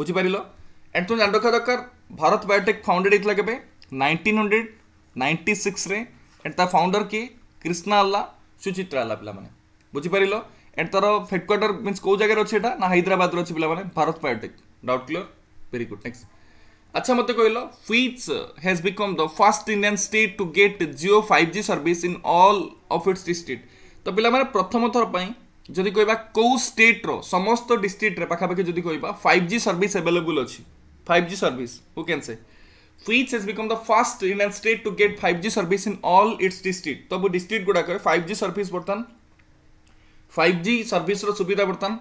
ବୁଝିପାରିଲ ଏଣ୍ଡ ତୁମେ ଜାଣି ରଖିବା ଦରକାର ଭାରତ ବାୟୋଟେକ୍ ଫାଉଣ୍ଡେଡ୍ ହେଇଥିଲା କେବେ ନାଇଣ୍ଟିନ୍ ହଣ୍ଡ୍ରେଡ୍ ନାଇଣ୍ଟି ସିକ୍ସରେ ଏଣ୍ଡ ତା ଫାଉଣ୍ଡର କିଏ କ୍ରିଷ୍ଣା ଆଲ୍ଲା ସୁଚିତ୍ରା ଆଲ୍ଲା ପିଲାମାନେ ବୁଝିପାରିଲ ଏଣ୍ଡ ତାର ହେଡ଼କ୍ୱାର୍ଟର ମିନ୍ସ କେଉଁ ଜାଗାରେ ଅଛି ଏଇଟା ନା ହାଇଦ୍ରାବାଦରେ ଅଛି ପିଲାମାନେ Bharat Biotech doubt clear very good next ଆଚ୍ଛା ମୋତେ କହିଲ ଫ୍ଲିପ୍ସ has become the first Indian state to get Jio five G service in all of its district ତ ପିଲାମାନେ ପ୍ରଥମ ଥର ପାଇଁ ଯଦି କହିବା କେଉଁ ଷ୍ଟେଟ୍ର ସମସ୍ତ ଡିଷ୍ଟ୍ରିକ୍ଟରେ ପାଖାପାଖି ଯଦି କହିବା ଫାଇଭ୍ ଜି ସର୍ଭିସ୍ ଆଭେଲେବୁଲ୍ ଅଛି five G service who can say Fitch has become the first Indian state to get 5G service in all its district. तो अब district गुड़ा करे 5G service बर्तन 5G service रो सुविधा बर्तन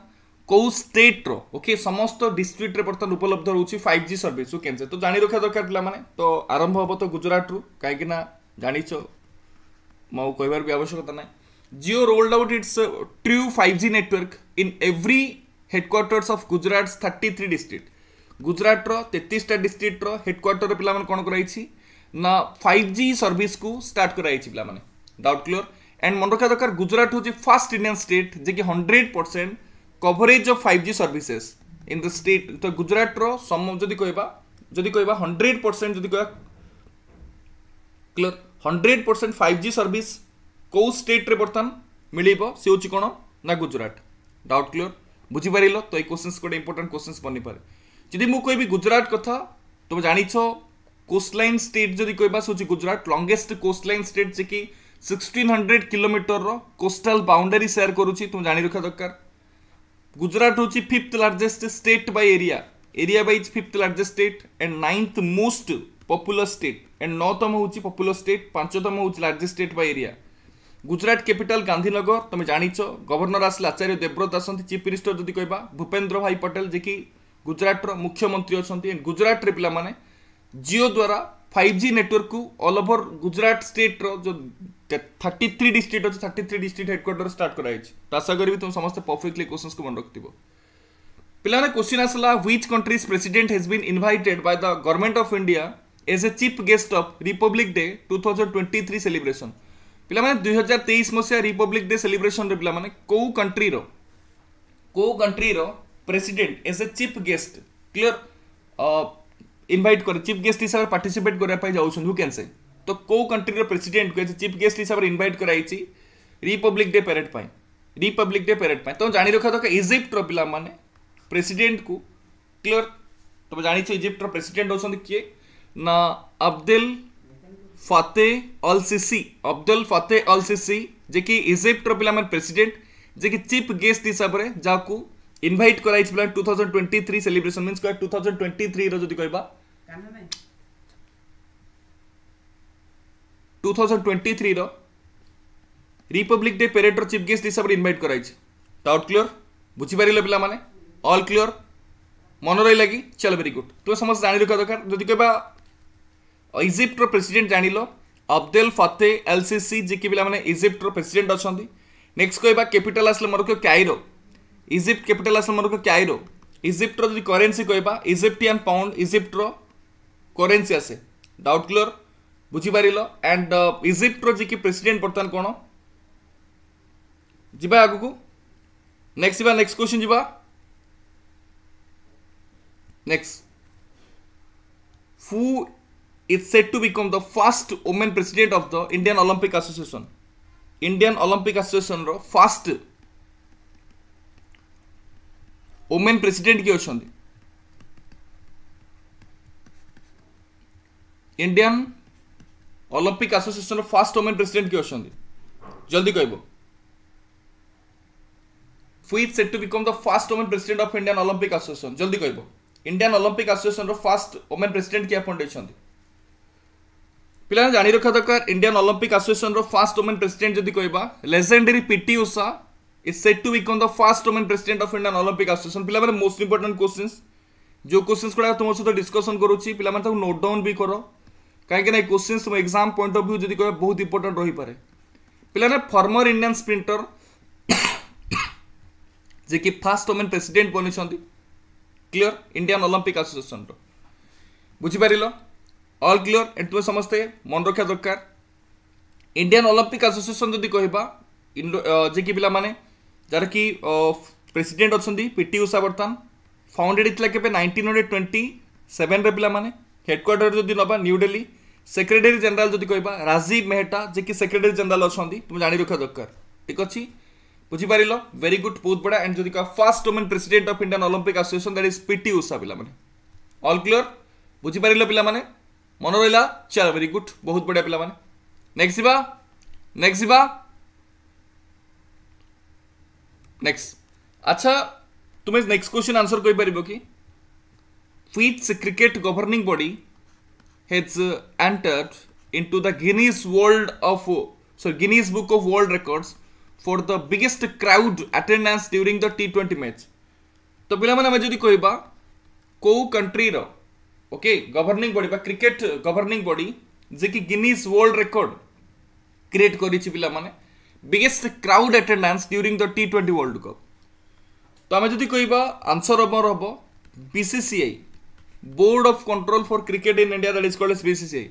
कौ स्टेट रो ओके समस्त डिस्ट्रिक्ट रे बर्तन उपलब्ध रोची 5G सर्विस सो केनसे तो जानी रखा दरकार पिला माने तो आरंभ हबो तो गुजरात रु काहे कि ना जानिचो मौ कहबार भी आवश्यकता नाही Jio rolled out its true 5G network in every headquarters of Gujarat's 33 district ଗୁଜରାଟର ତେତିଶଟା ଡିଷ୍ଟ୍ରିକ୍ଟର ହେଡ଼କ୍ୱାର୍ଟର ପିଲାମାନେ କ'ଣ କରାଯାଇଛି ନା ଫାଇଭ୍ ଜି ସର୍ଭିସ୍କୁ ଷ୍ଟାର୍ଟ କରାଯାଇଛି ପିଲାମାନେ ଡାଉଟ୍ କ୍ଲିଅର୍ ଆଣ୍ଡ ମନେ ରଖିବା ଦରକାର ଗୁଜରାଟ ହେଉଛି ଫାର୍ଷ୍ଟ ଇଣ୍ଡିଆନ୍ ଷ୍ଟେଟ୍ ଯିଏକି hundred percent coverage of five G services in the state ତ ଗୁଜରାଟର ସମ ଯଦି କହିବା ଯଦି କହିବା ହଣ୍ଡ୍ରେଡ଼ ପରସେଣ୍ଟ ଯଦି କହିବା clear hundred percent five G service କେଉଁ ଷ୍ଟେଟ୍ରେ ବର୍ତ୍ତମାନ ମିଳିବ ସେ ହେଉଛି କ'ଣ ନା ଗୁଜରାଟ ଡାଉଟ୍ କ୍ଲିଅର ବୁଝିପାରିଲ ତ ଏଇ କୋଶ୍ଚିନ୍ସ ଗୋଟେ ଇମ୍ପୋର୍ଟାଣ୍ଟ କୋଶ୍ଚିନ୍ସ ବନିପାରେ ଯଦି ମୁଁ କହିବି ଗୁଜରାଟ କଥା ତୁମେ ଜାଣିଛ କୋଷ୍ଟଲାଇନ୍ ଷ୍ଟେଟ୍ ଯଦି କହିବା ସେ ହେଉଛି ଗୁଜରାଟ ଲଙ୍ଗେଷ୍ଟ କୋଷ୍ଟଲାଇନ୍ ଷ୍ଟେଟ୍ ଯେ କି ସିକ୍ସଟିନ୍ ହଣ୍ଡ୍ରେଡ଼ କିଲୋମିଟରର କୋଷ୍ଟାଲ ବାଉଣ୍ଡାରୀ ସେୟାର କରୁଛି ତୁମେ ଜାଣି ରଖିବା ଦରକାର ଗୁଜରାଟ ହେଉଛି fifth largest state by area area wise fifth largest state and ninth most popular state and ନଅତମ ହେଉଛି ପପୁଲର ଷ୍ଟେଟ୍ ପାଞ୍ଚତମ ହେଉଛି largest state by area Gujarat capital Gandhinagar ତୁମେ ଜାଣିଛ ଗଭର୍ଣ୍ଣର ଆସିଲେ ଆଚାର୍ଯ୍ୟ ଦେବବ୍ରତ ଆସନ୍ତି ଚିଫ୍ ମିନିଷ୍ଟର ଯଦି କହିବା ଭୂପେନ୍ଦ୍ର ଭାଇ ପଟେଲ ଯିଏକି गुजरात मुख्यमंत्री अच्छा गुजरात पिला मैंने जिओ द्वारा फाइव जि नेटवर्क को अल ओवर गुजरात स्टेट रो थर्टी थ्री डिस्ट्रिक्ट अच्छे thirty three district headquarter start कराई आशा करी तुम समस्त परफेक्टली क्वेश्चन को मन रखि पे क्वेश्चन आसला which countries president has been invited by the government of India as a chief guest of Republic Day two thousand twenty three celebration पे दुई हजार तेईस मसीहा रिपब्लिक डे सेलिब्रेसन पे कौ कंट्री रो कौ कंट्री रो president as a chief guest clear invite कर चिफ गेस्ट हिसाब से पार्टिसपेट करने जाऊँच कैन से तो कौ कंट्री प्रेसिडेंट को चिफ गेस्ट हिसाब से इनभाइट कराई रिपब्लिक डे पैरेड पर रिपब्लिक डे पैरेड पर तो रखा दर इजिप्टर पिला मैंने प्रेसीडेट को क्लीयर तुम जान इजिप्टर प्रेसीडेट हो किए ना Abdel Fattah al Sisi Abdul Fattah al Sisi जेकि इजिप्टर पे प्रेसीडेट जेकि चिफ गेस्ट हिसाब से जहाँ को ଇନଭାଇଟ୍ କରାଯାଇଥିଲା two thousand twenty three celebration means କହିବା ଟୁ ଥାଉଜେଣ୍ଡ ଟ୍ୱେଣ୍ଟି ଥ୍ରୀର ଯଦି କହିବା ଟୁ ଥାଉଜେଣ୍ଡ ଟ୍ୱେଣ୍ଟି ଥ୍ରୀର ରିପବ୍ଲିକ୍ ଡେ ପେରେଡ଼ର ଚିଫ୍ ଗେଷ୍ଟ ହିସାବରେ ଇନଭାଇଟ୍ କରାଯାଇଛି ଡାଉଟ୍ କ୍ଲିଅର ବୁଝିପାରିଲେ ପିଲାମାନେ ଅଲ୍ କ୍ଲିଅର ମନେ ରହିଲା କି ଚାଲ ଭେରି ଗୁଡ୍ ତୁମେ ସମସ୍ତେ ଜାଣି ରଖିବା ଦରକାର ଯଦି କହିବା ଇଜିପ୍ଟର ପ୍ରେସିଡେଣ୍ଟ ଜାଣିଲ Abdel Fattah el Sisi ଯିଏକି ପିଲାମାନେ ଇଜିପ୍ଟର ପ୍ରେସିଡେଣ୍ଟ ଅଛନ୍ତି ନେକ୍ସଟ କହିବା କ୍ୟାପିଟାଲ ଆସିଲେ ମୋର କହିବ କ୍ୟାଇରୋ ଇଜିପ୍ଟ କ୍ୟାପିଟାଲ ଆସଲା ମନେକର କ୍ୟାଇରୋ ଇଜିପ୍ଟର ଯଦି କରେନ୍ସି କହିବା ଇଜିପ୍ଟିଆନ୍ ପାଉଣ୍ଡ ଇଜିପ୍ଟର କରେନ୍ସି ଆସେ ଡାଉଟ୍ କ୍ଲିଅର ବୁଝିପାରିଲ ଆଣ୍ଡ ଇଜିପ୍ଟର ଯିଏକି ପ୍ରେସିଡେଣ୍ଟ ବର୍ତ୍ତମାନ କ'ଣ ଯିବା ଆଗକୁ ନେକ୍ସଟ ଯିବା ନେକ୍ସଟ କ୍ୱେଶ୍ଚିନ୍ ଯିବା next who is said to become the first woman president of the Indian Olympic Association. Indian Olympic Association ro first women president କିଏ ଅଛନ୍ତି ଇଣ୍ଡିଆନ୍ ଅଲମ୍ପିକ୍ ଆସୋସିଏସନ୍ର ଫାର୍ଷ୍ଟ ଓମେନ୍ ପ୍ରେସିଡେଣ୍ଟ କିଏ ଅଛନ୍ତି ଜଲ୍ଦି କହିବ who is set to become the first women president of Indian Olympic association ଜଲ୍ଦି କହିବ Indian Olympic ଆସୋସିଏସନ୍ର ଫାର୍ଷ୍ଟ ଓମେନ୍ ପ୍ରେସିଡେଣ୍ଟ କିଏ ଆପଣ ଦେଇଛନ୍ତି ପିଲାମାନେ ଜାଣି ରଖିବା ଦରକାର ଇଣ୍ଡିଆନ୍ ଅଲମ୍ପିକ୍ ଆସୋସିଏସନ୍ର ଫାର୍ଷ୍ଟ ଓମେନ୍ ପ୍ରେସିଡେଣ୍ଟ ଯଦି କହିବା legendary P T Usha is said to become the first woman president of Indian Olympic Association. पिलाମାନେ मोस्ट इम्पोर्टान्ट क्वेश्चन जो क्वेश्चन गुड़ा तुम सहित डिस्कसन करुच्ची पिलाମାନେ ताको नोट डाउन भी करो कहीं ना क्वेश्चन तुम एग्जाम पॉइंट ऑफ व्यू जदि कह बहुत इंपोर्टाट रही पारे पिलाने फर्मर इंडियन स्प्रिंटर जे कि फास्ट वोमेन प्रेसिडेंट बनी क्लीयर इंडियन ओलंपिक आसोसीएसन बुझीपार अल क्लीयर एंड तुम्हें समस्त मन रखा दरकार इंडियान ओलंपिक आसोसीएसन जदि कह जे कि पाने যারকি প্রেসিডেন্ট অনেক পিটি উষা বর্তমান ফাউন্ডেড হয়েছিল কেবে নাইনটিন হন্ড্রেড টোয়েন্টি সেভেন্রে পিলামানে হেডকোয়ার্টার যদি নবা নিউ ডেলি সেক্রেটারি জেনারেল যদি কহবা রাজীব মেহটা যে কি সেক্রেটারি জেনারেল অনেক তুমি জাঁ রখা দরকার ঠিক আছে বুঝিপারিল ভেরি গুড বহুত বড়া এন্ড যদি কহ first women president of Indian Olympic association that is P T Usha পিলামানে অল ক্লিয়র বুঝিপারিল পিলামানে মনে রহিলা চাল ভেরি গুড বহুত বড়িয়া পিলামানে নেক্সট যা নেক্সট যা ನೆಕ್ಸ್ಟ್ अच्छा तुम्हें नेक्स्ट क्वेश्चन आंसर कर कि which cricket governing body has entered into the Guinness World of so Guinness Book of World Records for the biggest crowd attendance during the T20 match तो पिलाମାନେ ଆମେ ଯଦି କହିବା କୋଉ कंट्रीର ओके गवर्निंग बॉडी बा cricket governing body जे कि Guinness world record create करिछि पिलाମାନେ biggest crowd attendance during the T twenty world cup ତ ଆମେ ଯଦି କହିବା ଆନ୍ସର ଆମର ହେବ BCCI board of control for cricket in India that is called BCCI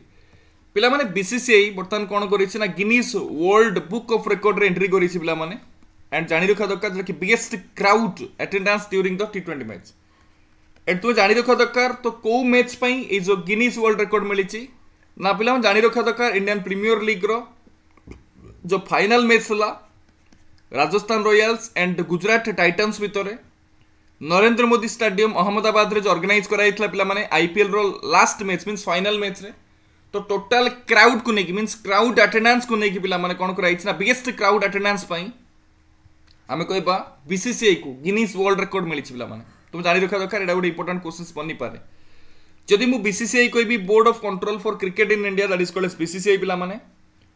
ପିଲାମାନେ ବିସିସିଆଇ ବର୍ତ୍ତମାନ କ'ଣ କରିଛି ନା ଗିନିସ୍ ୱାର୍ଲଡ ବୁକ୍ ଅଫ୍ ରେକର୍ଡରେ ଏଣ୍ଟ୍ରି କରିଛି ପିଲାମାନେ ଆଣ୍ଡ ଜାଣି ରଖିବା ଦରକାର ଯେଉଁଟାକି biggest crowd attendance during the T twenty match ଏଠି ତୁମେ ଜାଣି ରଖିବା ଦରକାର ତ କେଉଁ ମ୍ୟାଚ୍ ପାଇଁ ଏଇ ଯେଉଁ ଗିନିସ୍ ୱାର୍ଲଡ ରେକର୍ଡ ମିଳିଛି ନା ପିଲାମାନେ ଜାଣି ରଖିବା ଦରକାର ଇଣ୍ଡିଆନ୍ ପ୍ରିମିୟର ଲିଗ୍ର जो फाइनल मैच है Rajasthan Royals and Gujarat Titans भितर नरेंद्र मोदी स्टाडियम अहमदाबाद रे जो अर्गानाइज कराई पे आईपीएल रो last match mean final match रे तो टोटाल क्राउड को लेकिन मीन क्राउड आटेडान्स को लेकिन पे कौन कराई बिगेस्ट क्राउड आटेडान्स आम कह बीसीसीआई को गिनीज वर्ल्ड रेकर्ड मिली पे तुम जाणी रखा दरकार यहाँ गोटे इंपोर्टां क्वेश्चन बनीपे जदि मुझ बीसीसीआई कह board of control for cricket in India that is called BCCI पे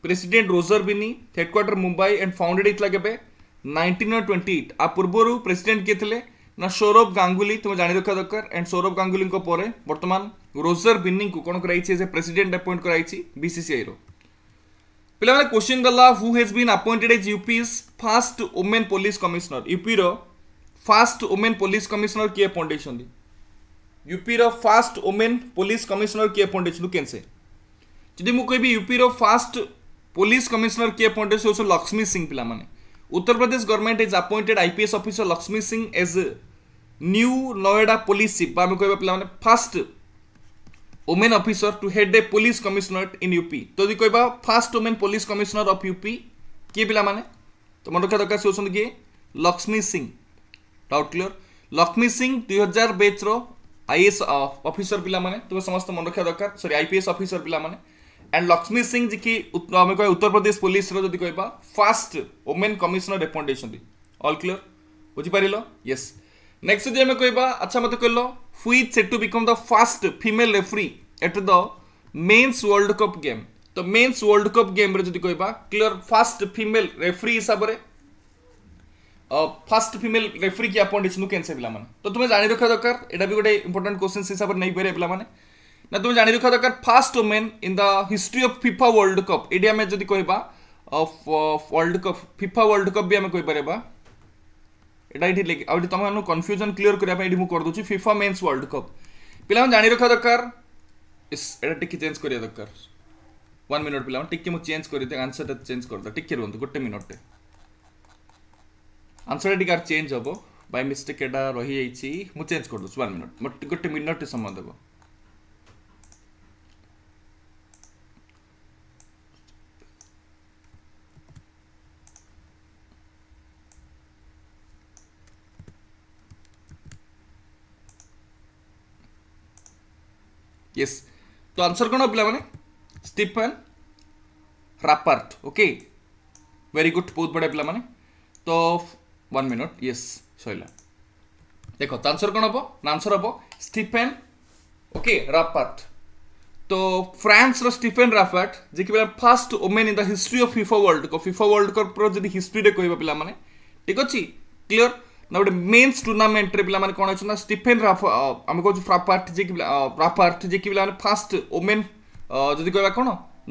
president Roger Binny headquarter Mumbai and founded ହେଇଥିଲା କେବେ ନାଇଣ୍ଟିନ୍ ଟ୍ୱେଣ୍ଟି ଏଇଟ୍ ଆ ପୂର୍ବରୁ ପ୍ରେସିଡେଣ୍ଟ କିଏ ଥିଲେ ନା ସୌରଭ ଗାଙ୍ଗୁଲି ତୁମେ ଜାଣି ରଖିବା ଦରକାର ଆଣ୍ଡ ସୌରଭ ଗାଙ୍ଗୁଲିଙ୍କ ପରେ ବର୍ତ୍ତମାନ ରୋଜର ବିନିଙ୍କୁ କ'ଣ କରାଯାଇଛି ଏଜ୍ ଏ ପ୍ରେସିଡେଣ୍ଟ ଆପଏଣ୍ଟ କରାଯାଇଛି ବିସିସିଆଇର ପିଲାମାନେ କ୍ୱେଶ୍ଚିନ୍ ଗଲା who has been appointed as UP's first women police commissioner ୟୁପିର ଫାଷ୍ଟ ଓମେନ୍ ପୋଲିସ କମିଶନର କିଏ ଆପଏଣ୍ଟ ହେଇଛନ୍ତି ୟୁପିର ଫାଷ୍ଟ ଓମେନ୍ ପୋଲିସ କମିଶନର କିଏ ଆପଏଣ୍ଟ ହେଇଛନ୍ତି କେନ୍ ସେ ଯଦି ମୁଁ କହିବି ୟୁପିର first Police Commissioner key appointed is also Lakshmi Singh Pilamane. Uttar Pradesh government has appointed IPS officer Lakshmi Singh as new Noida police chief. आम कहबा पिलामाने first women officer to head a police commissioner in UP. तो यदि कहबा first women police commissioner of UP किए पिलामाने तो मन रखा दरकार से होसंत किए Lakshmi Singh doubt clear Lakshmi Singh 2000 batch रो आईएएस ऑफिसर पिलामाने तुमे समस्त मन रखा दरकार सॉरी आईपीएस ऑफिसर पिलामाने एंड लक्ष्मी सिंह जी की आम कह उत्तर प्रदेश पुलिस जदि कह first women commissioner appoint all clear बुझिपार येस नेक्स्ट जदि आम कह अच्छा मत कह who is set become the first female referee at the men's world cup game तो मेन्स वर्ल्ड कप गेम रे जदि कह क्लीयर फास्ट फिमेल रेफरी हिसाब से फास्ट फिमेल रेफरी की अपॉइंट होती कैसे पे तो तुम जाणी रखा दरकार यहाँ भी गोटे इंपोर्टां क्वेश्चन हिसाब से नहीं पारे पे ନା ତୁମେ ଜାଣି ରଖିବା ଦରକାର first women in the history of FIFA world cup ଏଠି ଆମେ ଯଦି କହିବା world cup FIFA world cup ବି ଆମେ କହିପାରିବା ଏଇଟା ଏଠି ଆଉ ଏଠି ତୁମମାନଙ୍କୁ କନଫ୍ୟୁଜନ୍ କ୍ଲିଅର କରିବା ପାଇଁ ଏଠି ମୁଁ କରିଦେଉଛି ଫିଫା ମେନ୍ସ ୱାର୍ଲଡ କପ୍ ପିଲାମାନେ ଜାଣି ରଖିବା ଦରକାର ଇସ୍ ଏଇଟା ଟିକେ ଚେଞ୍ଜ କରିବା ଦରକାର ୱାନ୍ ମିନିଟ୍ ପିଲାମାନେ ଟିକେ ମୁଁ ଚେଞ୍ଜ କରିଦିଏ ଆନ୍ସରଟା ଚେଞ୍ଜ କରିଦେବା ଟିକେ ରୁହନ୍ତୁ ଗୋଟେ ମିନିଟ୍ଟେ ଆନ୍ସରଟା ଟିକେ ଆର୍ ଚେଞ୍ଜ ହେବ ବାଇ ମିଷ୍ଟେକ୍ ଏଇଟା ରହିଯାଇଛି ମୁଁ ଚେଞ୍ଜ କରିଦେଉଛି ୱାନ୍ ମିନିଟ୍ ଗୋଟେ ମିନିଟ୍ଟେ ସମୟ ଦେବ यस तो आंसर कौन पे Stephanie Frappart okay very good बहुत बढ़िया पे मैंने तो वन मिनट यस सरला देख तो आंसर कौन हम ना आंसर हम स्टीफेन ओके रापर्ट तो फ्रांस स्टीफेन राफाट जे कि first women in the history of FIFA world cup FIFA world cup history रे कहबा ठीक अछि क्लियर ନା ଗୋଟେ ମେନ୍ସ ଟୁର୍ଣ୍ଣାମେଣ୍ଟରେ ପିଲାମାନେ କ'ଣ ଅଛନ୍ତି ନା ଷ୍ଟିଫେନ୍ ରାଫ ଆମେ କହୁଛୁ ରାପାର୍ଥ ଯିଏକି ରାପାର୍ଥ ଯିଏକି ପିଲାମାନେ ଫାଷ୍ଟ ଓମେନ୍ ଯଦି କହିବା କ'ଣ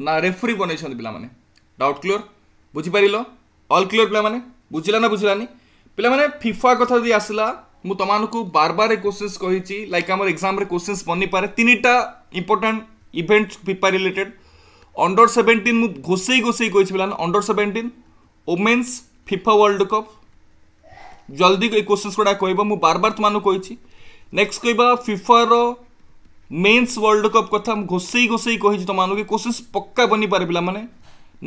ନା ରେଫରି ବନେଇଛନ୍ତି ପିଲାମାନେ ଡାଉଟ୍ କ୍ଲିଅର୍ ବୁଝିପାରିଲ ଅଲ୍ କ୍ଲିଅର୍ ପିଲାମାନେ ବୁଝିଲା ନା ବୁଝିଲାନି ପିଲାମାନେ ଫିଫା କଥା ଯଦି ଆସିଲା ମୁଁ ତୁମମାନଙ୍କୁ ବାର ବାର କୋଶ୍ଚିନ୍ସ କହିଛି ଲାଇକ୍ ଆମର ଏକ୍ଜାମ୍ରେ କୋଶ୍ଚିନ୍ସ ବନିପାରେ ତିନିଟା important event FIFA related under seventeen ମୁଁ ଘୋଷେଇ ଘୋଷେଇ କହିଛି ପିଲାମାନେ under seventeen women's FIFA world cup ଜଲ୍ଦି ଏଇ କୋଶ୍ଚିନ୍ସ ଗୁଡ଼ା କହିବ ମୁଁ ବାର ବାର ତୁମମାନଙ୍କୁ କହିଛି ନେକ୍ସଟ କହିବା ଫିଫାର ମେନ୍ସ ୱାର୍ଲଡ କପ୍ କଥା ମୁଁ ଘୋଷେଇ ଘୋଷେଇ କହିଛି ତୁମମାନଙ୍କୁ କି କୋଶ୍ଚିନ୍ସ ପକ୍କା ବନିପାରେ ପିଲାମାନେ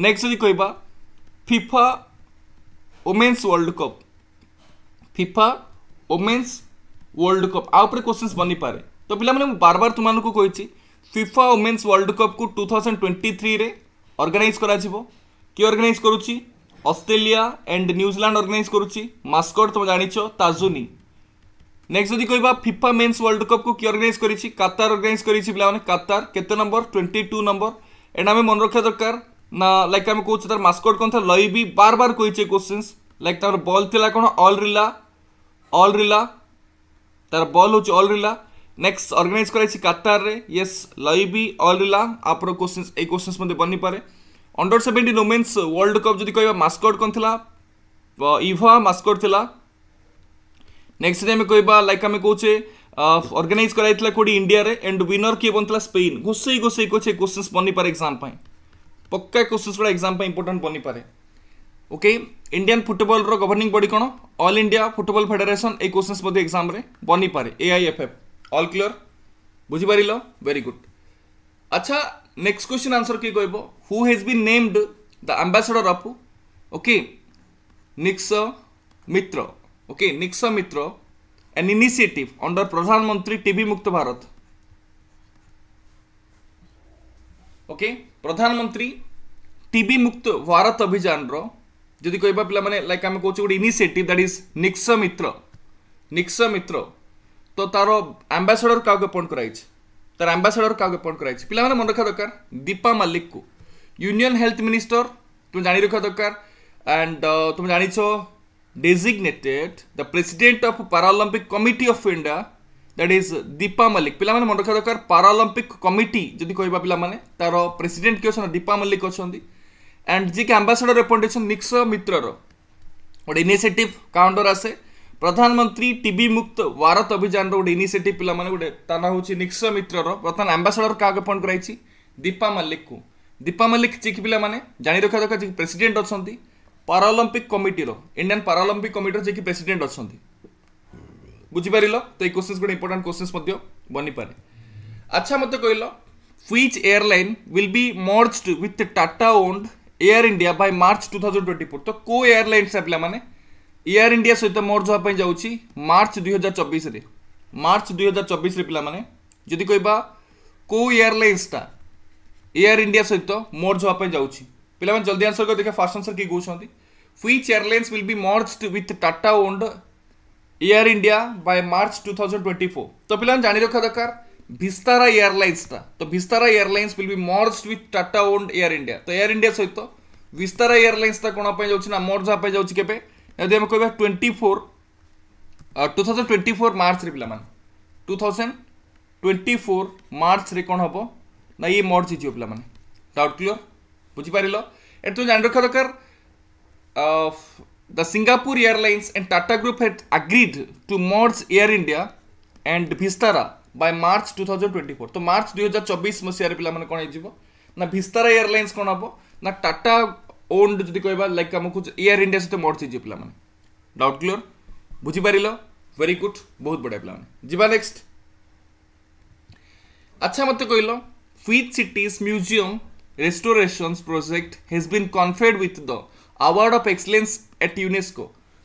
ନେକ୍ସଟ ଯଦି କହିବା FIFA women's world cup FIFA women's world cup ଆ ଉପରେ କୋଶ୍ଚିନ୍ସ ବନିପାରେ ତ ପିଲାମାନେ ମୁଁ ବାର ବାର ତୁମମାନଙ୍କୁ କହିଛି ଫିଫା ଓମେନ୍ସ ୱାର୍ଲଡ କପ୍କୁ ଟୁ ଥାଉଜେଣ୍ଡ ଟ୍ୱେଣ୍ଟି ଥ୍ରୀରେ ଅର୍ଗାନାଇଜ୍ କରାଯିବ କିଏ ଅର୍ଗାନାଇଜ୍ କରୁଛି অস্ট্রেলিয়া এন্ড নিউজিল্যান্ড অর্গানাইজ করুচি মাসকট তুমি জানিছ তাজুনি নেক্সট যদি কহবা ফিফা মেন্স ওয়ার্ল্ড কপ কু কি অর্গানাইজ করেছি কাতার অর্গানাইজ করেছি পিলা মানে কাতার কত নম্বর টোয়েন্টি টু নম্বর এটা আমি মনে রাখা দরকার না লাইক আমি কହୁଛୁ তার মাসকট কোন থা লইবি বারবার কইছে কোশ্চেন্স লাইক তার বল থিলা কোন অলরিলা অলরিলা তার বল হচ্ছে অলরিলা নেক্সট অর্গানাইজ করাইছি কাতারে ইয়েস লইবি অলরিলা আপনার কোশ্চেন্স এই কোশ্চেন্স মধ্যে বনি পারে under seventeen women's world cup जो कह मकट कौन थी इवा मस्कट थी नेक्स्ट जी कह लाइक आम कौचे अर्गानाइज कराई इंडिया एंड विनर किए बन स्पेन घोषे घोषे कौचे क्वेश्चन बनीपा एक्जाम पक्का क्वेश्चन गुड़ा एक्जाम इंपोर्टां बनीपा ओके इंडियान फुटबल रो बड़ी कौन ऑल इंडिया फुटबल फेडेरेसन ये क्वेश्चन मध्य एग्जाम रे बनी पारे A I F F all clear बुझी वेरी गुड अच्छा নেক্সট क्वेश्चन आंसर কি কইব who has been named the ambassador of okay Nikshay Mitra okay Nikshay Mitra an initiative under Pradhanmantri TB মুক্ত ভারত ওকে প্রধানমন্ত্রী টিভি মুক্ত ভারত অভিযানর যদি কহবা পিলামানে লাইক আমি কৌছে গোটে initiative that is Nikshay Mitra Nikshay Mitra তো তার আম্বাসেডর কাউকে অ্যাপয়েন্ট করা হয়েছে তার আম্বাসাডর কাউকে অ্যাপয়েন্ট করা হয়েছে পিলামানে মনে রাখা দরকার দীপা মাল্লিককে ইউনিয়ন হেলথ মিনিষ্টর তুমি জানি রাখা দরকার অ্যান্ড uh, তুমি জানিছ designated the president of Paralympic committee of India that is Deepa Malik পিলামানে মনে রাখা দরকার প্যারাঅলিম্পিক কমিটি যদি কহবা পিলামানে তার প্রেসিডেন্ট কি অনেক দীপা মাল্লিক অনেক অ্যান্ড যে কি আম্বাসাডর অ্যাপয়েন্ট হয়েছেন নিক্স মিত্রর গোটে ইনিসিয়েটিভ কাউন্টর আসে ପ୍ରଧାନମନ୍ତ୍ରୀ ଟିବି ମୁକ୍ତ ଭାରତ ଅଭିଯାନର ଗୋଟେ ଇନିସିଏଟିଭ୍ ପିଲାମାନେ ଗୋଟେ ତା ନାଁ ହେଉଛି ନିକ୍ସ ମିତ୍ରର ବର୍ତ୍ତମାନ ଆମ୍ବାସାଡ଼ର କାହାକୁ ଆପଏଣ୍ଟ କରାଇଛି ଦୀପା ମଲ୍ଲିକକୁ ଦୀପା ମଲ୍ଲିକ ଚିକ୍ ପିଲାମାନେ ଜାଣି ରଖିବା ଦରକାର ଯିଏକି ପ୍ରେସିଡେଣ୍ଟ ଅଛନ୍ତି ପାରାଅଲମ୍ପିକ୍ କମିଟିର ଇଣ୍ଡିଆନ୍ ପାରାଅଲମ୍ପିକ୍ କମିଟିର ଯିଏକି ପ୍ରେସିଡେଣ୍ଟ ଅଛନ୍ତି ବୁଝିପାରିଲ ତ ଏଇ କୋଶ୍ଚିନ୍ସ ଗୋଟେ ଇମ୍ପୋର୍ଟାଣ୍ଟ କୋଶ୍ଚିନ୍ସ ମଧ୍ୟ ବନିପାରେ ଆଚ୍ଛା ମୋତେ କହିଲ which airline will be merged with the Tata owned Air India by March 2024 तो को एयरलाइंस है पिला ପିଲାମାନେ ଏୟାର ଇଣ୍ଡିଆ ସହିତ ମୋଟ ହେବା ପାଇଁ ଯାଉଛି ମାର୍ଚ୍ଚ ଦୁଇହଜାର ଚବିଶରେ ମାର୍ଚ୍ଚ ଦୁଇହଜାର ଚବିଶରେ ପିଲାମାନେ ଯଦି କହିବା କେଉଁ ଏୟାରଲାଇନ୍ସଟା ଏୟାର ଇଣ୍ଡିଆ ସହିତ ମୋର୍ଜ ହେବା ପାଇଁ ଯାଉଛି ପିଲାମାନେ ଜଲ୍ଦି ଆନ୍ସର କରି ଦେଖିବା ଫାର୍ଷ୍ଟ ଆନ୍ସର କିଏ କହୁଛନ୍ତି which airlines will be merged with Tata owned Air India by March two thousand twenty four ତ ପିଲାମାନେ ଜାଣି ରଖିବା ଦରକାର ଭିସ୍ତାରା ଏୟାରଲାଇନ୍ସଟା ତ Vistara airlines will be merged with Tata owned Air India ତ ଏୟାର ଇଣ୍ଡିଆ ସହିତ ଭିସ୍ତାରା ଏୟାରଲାଇନ୍ସଟା କ'ଣ ପାଇଁ ଯାଉଛି ନା ମର୍ଜ ହେବା ପାଇଁ ଯାଉଛି କେବେ ଯଦି ଆମେ କହିବା twenty four two thousand twenty four ମାର୍ଚ୍ଚରେ ପିଲାମାନେ ଟୁ ଥାଉଜେଣ୍ଡ ଟ୍ୱେଣ୍ଟି ଫୋର୍ ମାର୍ଚ୍ଚରେ କ'ଣ ହେବ ନା ଇଏ ମର୍ଚ୍ଚ ହେଇଯିବ ପିଲାମାନେ ଡାଉଟ୍ କ୍ଲିଅର ବୁଝିପାରିଲ ଏଠି ତୁମେ ଜାଣି ରଖିବା ଦରକାର the Singapore airlines and Tata group had agreed to merge Air India and Vistara by March two thousand twenty four ତ ମାର୍ଚ୍ଚ ଦୁଇହଜାର ଚବିଶ ମସିହାରେ ପିଲାମାନେ କ'ଣ ହେଇଯିବ ନା ଭିସ୍ତାରା ଏୟାରଲାଇନ୍ସ କ'ଣ ହେବ ନା ଟାଟା ଓନ୍ଡ ଯଦି କହିବା ଲାଇକ୍ ଆମକୁ ଏୟାର ଇଣ୍ଡିଆ ସହିତ ମର୍ଜ ହେଇଯିବ ପିଲାମାନେ ଡାଉଟ୍ କ୍ଲିଅର ବୁଝିପାରିଲ ଭେରି ଗୁଡ୍ ବହୁତ ବଢ଼ିଆ ପିଲାମାନେ ଯିବା ନେକ୍ସଟ ଆଚ୍ଛା ମୋତେ କହିଲ which city's museum restorations project has been conferred with the award of excellence at unesco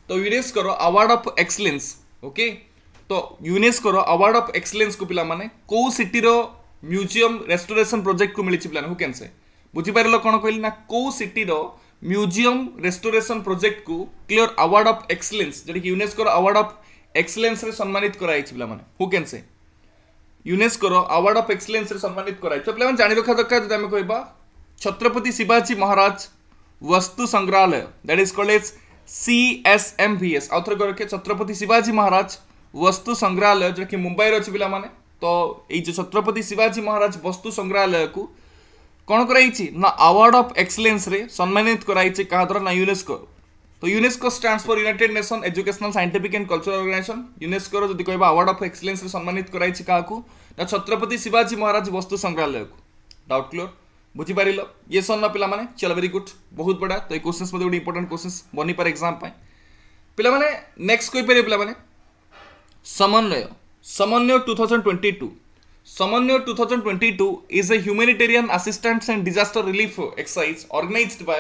तो UNESCO award of excellence okay तो यूनेस्को अवार्ड ऑफ एक्सलेन्स को पिला माने को सिटी रो म्यूजियम रेस्टोरेशन प्रोजेक्ट को मिली पिला हु कैन से बुझिपार कौन कहली ना कौ सीटर म्यूजिम रेस्टोरेसन प्रोजेक्ट को क्लीयर आवार्ड अफ एक्सलेन्स जो कि युनेस्को आवार्ड अफ एक्सलेन्स सम्मानित कराई पे मैंने who can say UNESCO award of excellence सम्मानित कराई तो पे जाने रखा दरकार जो कह Chhatrapati Shivaji Maharaj Vastu Sangrahalaya that is called as C S M V S आउ थोड़े रखे छत्रपति शिवाजी महाराज वस्तु संग्रहालय जो कि मुंबईर अच्छे पे तो ये छत्रपति शिवाजी महाराज वस्तु संग्रहालय को କ'ଣ କରାଯାଇଛି ନା ଆୱାର୍ଡ଼ ଅଫ୍ ଏକ୍ସଲେନ୍ସରେ ସମ୍ମାନିତ କରାଯାଇଛି କାହା ଦ୍ୱାରା ନା ୟୁନେସ୍କୋ ତ UNESCO stands for united nation educational scientific and cultural organisation ୟୁନେସ୍କୋର ଯଦି କହିବା ଆୱାର୍ଡ଼ ଅଫ୍ ଏକ୍ସଲେନ୍ସରେ ସମ୍ମାନିତ କରାଯାଇଛି କାହାକୁ ନା ଛତ୍ରପତି ଶିବାଜୀ ମହାରାଜ ବସ୍ତୁ ସଂଗ୍ରହାଳୟକୁ ଡାଉଟ୍ କ୍ଲିୟର୍ ବୁଝିପାରିଲ ଇଏ ସନ୍ନ ପିଲାମାନେ ଚାଲ ଭେରି ଗୁଡ୍ ବହୁତ ବଢ଼ିଆ ତ ଏଇ କୋଶ୍ଚିନ୍ସ ମଧ୍ୟ ଗୋଟେ ଇମ୍ପୋର୍ଟାଣ୍ଟ କୋଶ୍ଚିନ୍ସ ବନିପାରେ ଏକ୍ଜାମ୍ ପାଇଁ ପିଲାମାନେ ନେକ୍ସଟ କହିପାରିବେ ପିଲାମାନେ Samanvay Samanvay two thousand twenty two Samanyo 2022 is a humanitarian assistance and disaster relief exercise organized by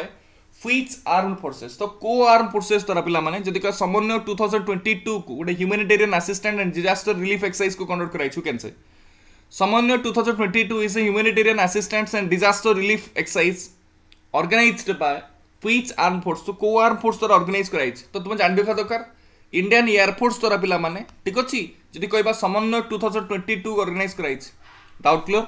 which armed forces तो को आर्म फोर्सेस द्वारा पिलाने जदि कह समन्वय 2022 को गोटे humanitarian assistant and disaster relief exercise को कंडक्ट कराइछु can say Samanvay 2022 is a humanitarian assistance and disaster relief exercise organised by which arm force तो को आर्म फोर्स द्वारा ऑर्गेनाइज कराइछ तो तुम जान देखा दरकार ଇଣ୍ଡିଆନ୍ ଏୟାରଫୋର୍ସ ଦ୍ୱାରା ପିଲାମାନେ ଠିକ୍ ଅଛି ଯଦି କହିବା Samanvay two thousand twenty two organise କରାଯାଇଛି ଡାଉଟ୍ କ୍ଲିୟର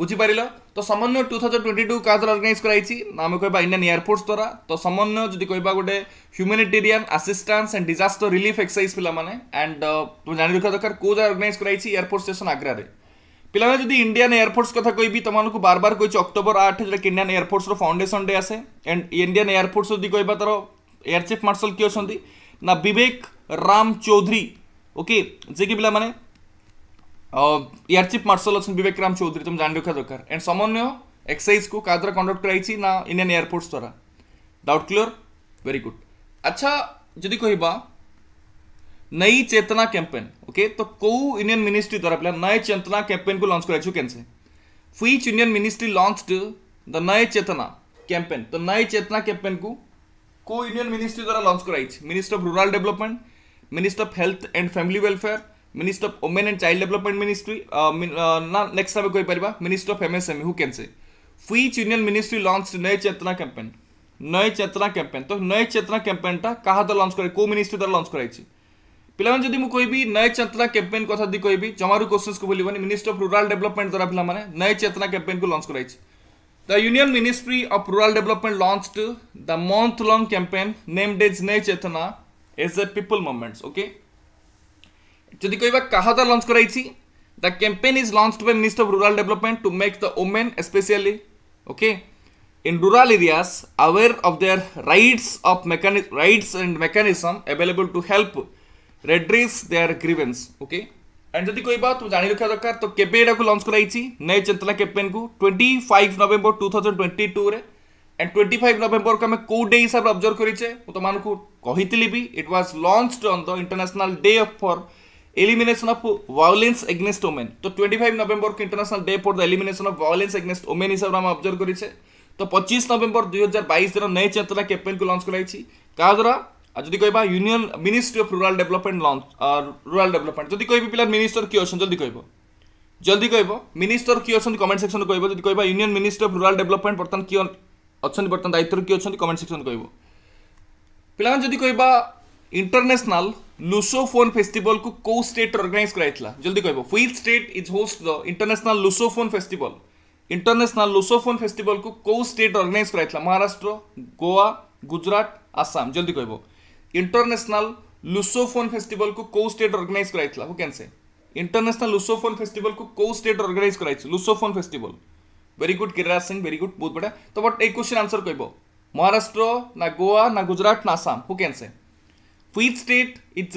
ବୁଝିପାରିଲ ତ ସମନ୍ୱୟ ଟୁ ଥାଉଜେଣ୍ଡ ଟ୍ୱେଣ୍ଟି ଟୁ କାହା ଦ୍ୱାରା ଅର୍ଗାନାଇଜ୍ କରାଯାଇଛି ନା ଆମେ କହିବା ଇଣ୍ଡିଆନ୍ ଏୟାରଫୋର୍ସ ଦ୍ୱାରା ତ ସମନ୍ୱୟ ଯଦି କହିବା ଗୋଟେ humanitarian assistance and disaster relief exercise ପିଲାମାନେ ଆଣ୍ଡ ତୁମେ ଜାଣି ରଖିବା ଦରକାର କେଉଁ ଜାଗା ଅର୍ଗାନାଇଜ୍ କରାଯାଇଛି ଏୟାରଫୋର୍ସ ଷ୍ଟେସନ୍ ଆଗ୍ରାରେ ପିଲାମାନେ ଯଦି ଇଣ୍ଡିଆନ୍ ଏୟାରଫୋର୍ସ କଥା କହିବି ତୁମମାନଙ୍କୁ ବାର ବାର କହିଛି ଅକ୍ଟୋବର ଆଠ ଯେଉଁଟାକି ଇଣ୍ଡିଆନ୍ ଏୟାରଫୋର୍ସର ଫାଉଣ୍ଡେସନ୍ ଡେ ଆସେ ଆଣ୍ଡ ଇଣ୍ଡିଆନ୍ ଏୟାରଫୋର୍ସ ଯଦି କହିବା ତା'ର ଏୟାର ଚିଫ୍ ମାର୍ଶାଲ୍ କିଏ ଅଛନ୍ତି ନା ବିବେକ राम चौधरी ओके जे कि पाने এয়ার চিফ মার্শাল অনেক বিবেক রাম চৌধুরী তুমি জানি दरकार एंड समन्वय एक्सरसाइज को क्या द्वारा कंडक्ट कराई ना इंडियन एयरफोर्स द्वारा डाउट क्लियर वेरी गुड अच्छा जदि कह नई चेतना कैंपेन ओके तो कौ इंडियन मिनिस्ट्री द्वारा पे नए चेतना कैंपेन को लंच कराई कैन से which Indian ministry launch the Nayi Chetna campaign तो नए चेतना कैंपेन को को इंडियन मिनिस्ट्री द्वारा लंच कराई minister of rural development minister of health and family welfare minister of women and child development ministry uh, uh, na, next time koi pariba minister of msme who can say which union ministry launched naye chetana campaign নয় চেতনা campaign তো নয় চেতনা ক্যাম্পেনটা কাহা দ্বারা launch করে কেউ ministry দ্বারা লঞ্চ করাইছি ପିଲାମାନେ ଯଦି ମୁଁ କହିବି ନୟ ଚେତନା କ୍ୟାମ୍ପେନ୍ କଥା ଯଦି କହିବି ଜମାରୁ କୋଶ୍ଚିନ୍ସକୁ ଭୁଲିବନି ମିନିଷ୍ଟ୍ରି ଅଫ୍ ରୁରାଲ୍ ଡେଭଲପମେଣ୍ଟ ଦ୍ୱାରା ପିଲାମାନେ ନୟ ଚେତନା କ୍ୟାମ୍ପେନ୍କୁ ଲଞ୍ଚ କରାଯାଇଛି the union ministry of rural development launched the month long campaign named is Nayi Chetna as a people movement okay जदि कह क्या लंच कर the campaign is launch by minister of rural development to make the women specially okay in rural areas aware of their rights of mechanic rights mechanism available to help redress their grievance okay and जदि कह तुम जाणी रखा दरकार तो के launch कर Chetna campaign को twenty five November two thousand twenty two and twenty five November को आम कौ डे हिसाब अब्जर्व करेचे मुझे तुमको कही भी it was launched on the international day of for elimination of violence against women तो ट्वेंटी फाइव नवेम्बर को international day for the elimination of violence against women हिसाब से अब्जर्व करेचे तो पचिश नवेम्बर दुई हजार बैश नई चेतना कैपेन को लंच कराई क्या द्वारा যদি কহবা union ministry of rural development launch rural development যদি কহবি পিলা মিনিষ্টর কি অছেন জলদি কইব জলদি কইব মিনিষ্টর কি অছেন কমেন্ট সেকশন কইব যদি কইবা union ministry of rural development বর্তমান কি ଅଛନ୍ତି ବର୍ତ୍ତମାନ ଦାୟିତ୍ୱରେ କିଏ ଅଛନ୍ତି କମେଣ୍ଟ ସେକ୍ସନ୍ କହିବ ପିଲାମାନେ ଯଦି କହିବା ଇଣ୍ଟରନ୍ୟାସନାଲ ଲୁସୋଫୋନ୍ ଫେଷ୍ଟିଭାଲକୁ କେଉଁ ଷ୍ଟେଟ୍ ଅର୍ଗାନାଇଜ୍ କରାଯାଇଥିଲା ଜଲ୍ଦି କହିବ which state is host the international Lusophone festival international Lusophone ଫେଷ୍ଟିଭାଲକୁ କେଉଁ ଷ୍ଟେଟ୍ ଅର୍ଗାନାଇଜ୍ କରାଯାଇଥିଲା ମହାରାଷ୍ଟ୍ର ଗୋଆ ଗୁଜରାଟ ଆସାମ ଜଲ୍ଦି କହିବ ଇଣ୍ଟରନ୍ୟାସନାଲ ଲୁସୋଫୋନ୍ ଫେଷ୍ଟିଭାଲକୁ କେଉଁ ଷ୍ଟେଟ୍ ଅର୍ଗାନାଇଜ୍ କରାଯାଇଥିଲା ହୁ କ୍ୟାନ୍ ସେ ଇଣ୍ଟରନ୍ୟାସନାଲ ଲୁସୋଫୋନ୍ ଫେଷ୍ଟିଭାଲକୁ କେଉଁ ଷ୍ଟେଟ୍ ଅର୍ଗାନାଇଜ୍ କରାଯାଇଛି Lusophone festival very good Giriraj Singh very good बहुत बढ़िया तो बट एक क्वेश्चन आंसर कर महाराष्ट्र ना गोवा ना गुजरात ना Assam who can say which state is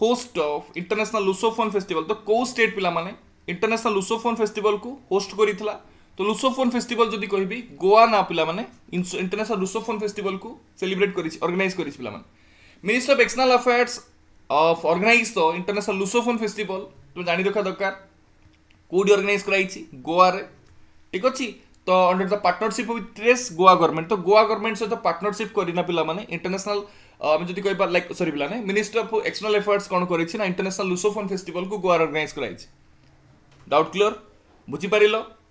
host of international Lusophone festival তো কেউ স্টেট পিলামানে ইন্টারন্যাশনাল লুসোফোন ফেস্টিভালকু হোস্ট করেছিল তো লুসোফোন ফেস্টিভাল যদি কহবি গোয়া না পিলামানে ইন্টারন্যাশনাল লুসোফোন ফেস্টিভালকু সেলিব্রেট করেছি অর্গানাইজ করেছি পিলামানে minister of external affairs of organise the international Lusophone festival তুমি জানি রখা দরকার কোটি অর্গানাইজ করাইছি গোয়ারে ठीक अच्छे तो अंडर द पार्टनरशिप ट्रेस गोवा गवर्नमेंट तो गोवा गवर्नमेंट सहित पार्टनरशिप करना पे इंटरनेशनल जो कह लाइक सरी पे मैंने मिनिस्टर अफ एक्सटर्नाल एफर्ट्स कौन कर इंटरनेशनल लुसोफोन फेस्टिवल को गोआर अर्गानाइज कर डाउट क्लीयर बुझीपार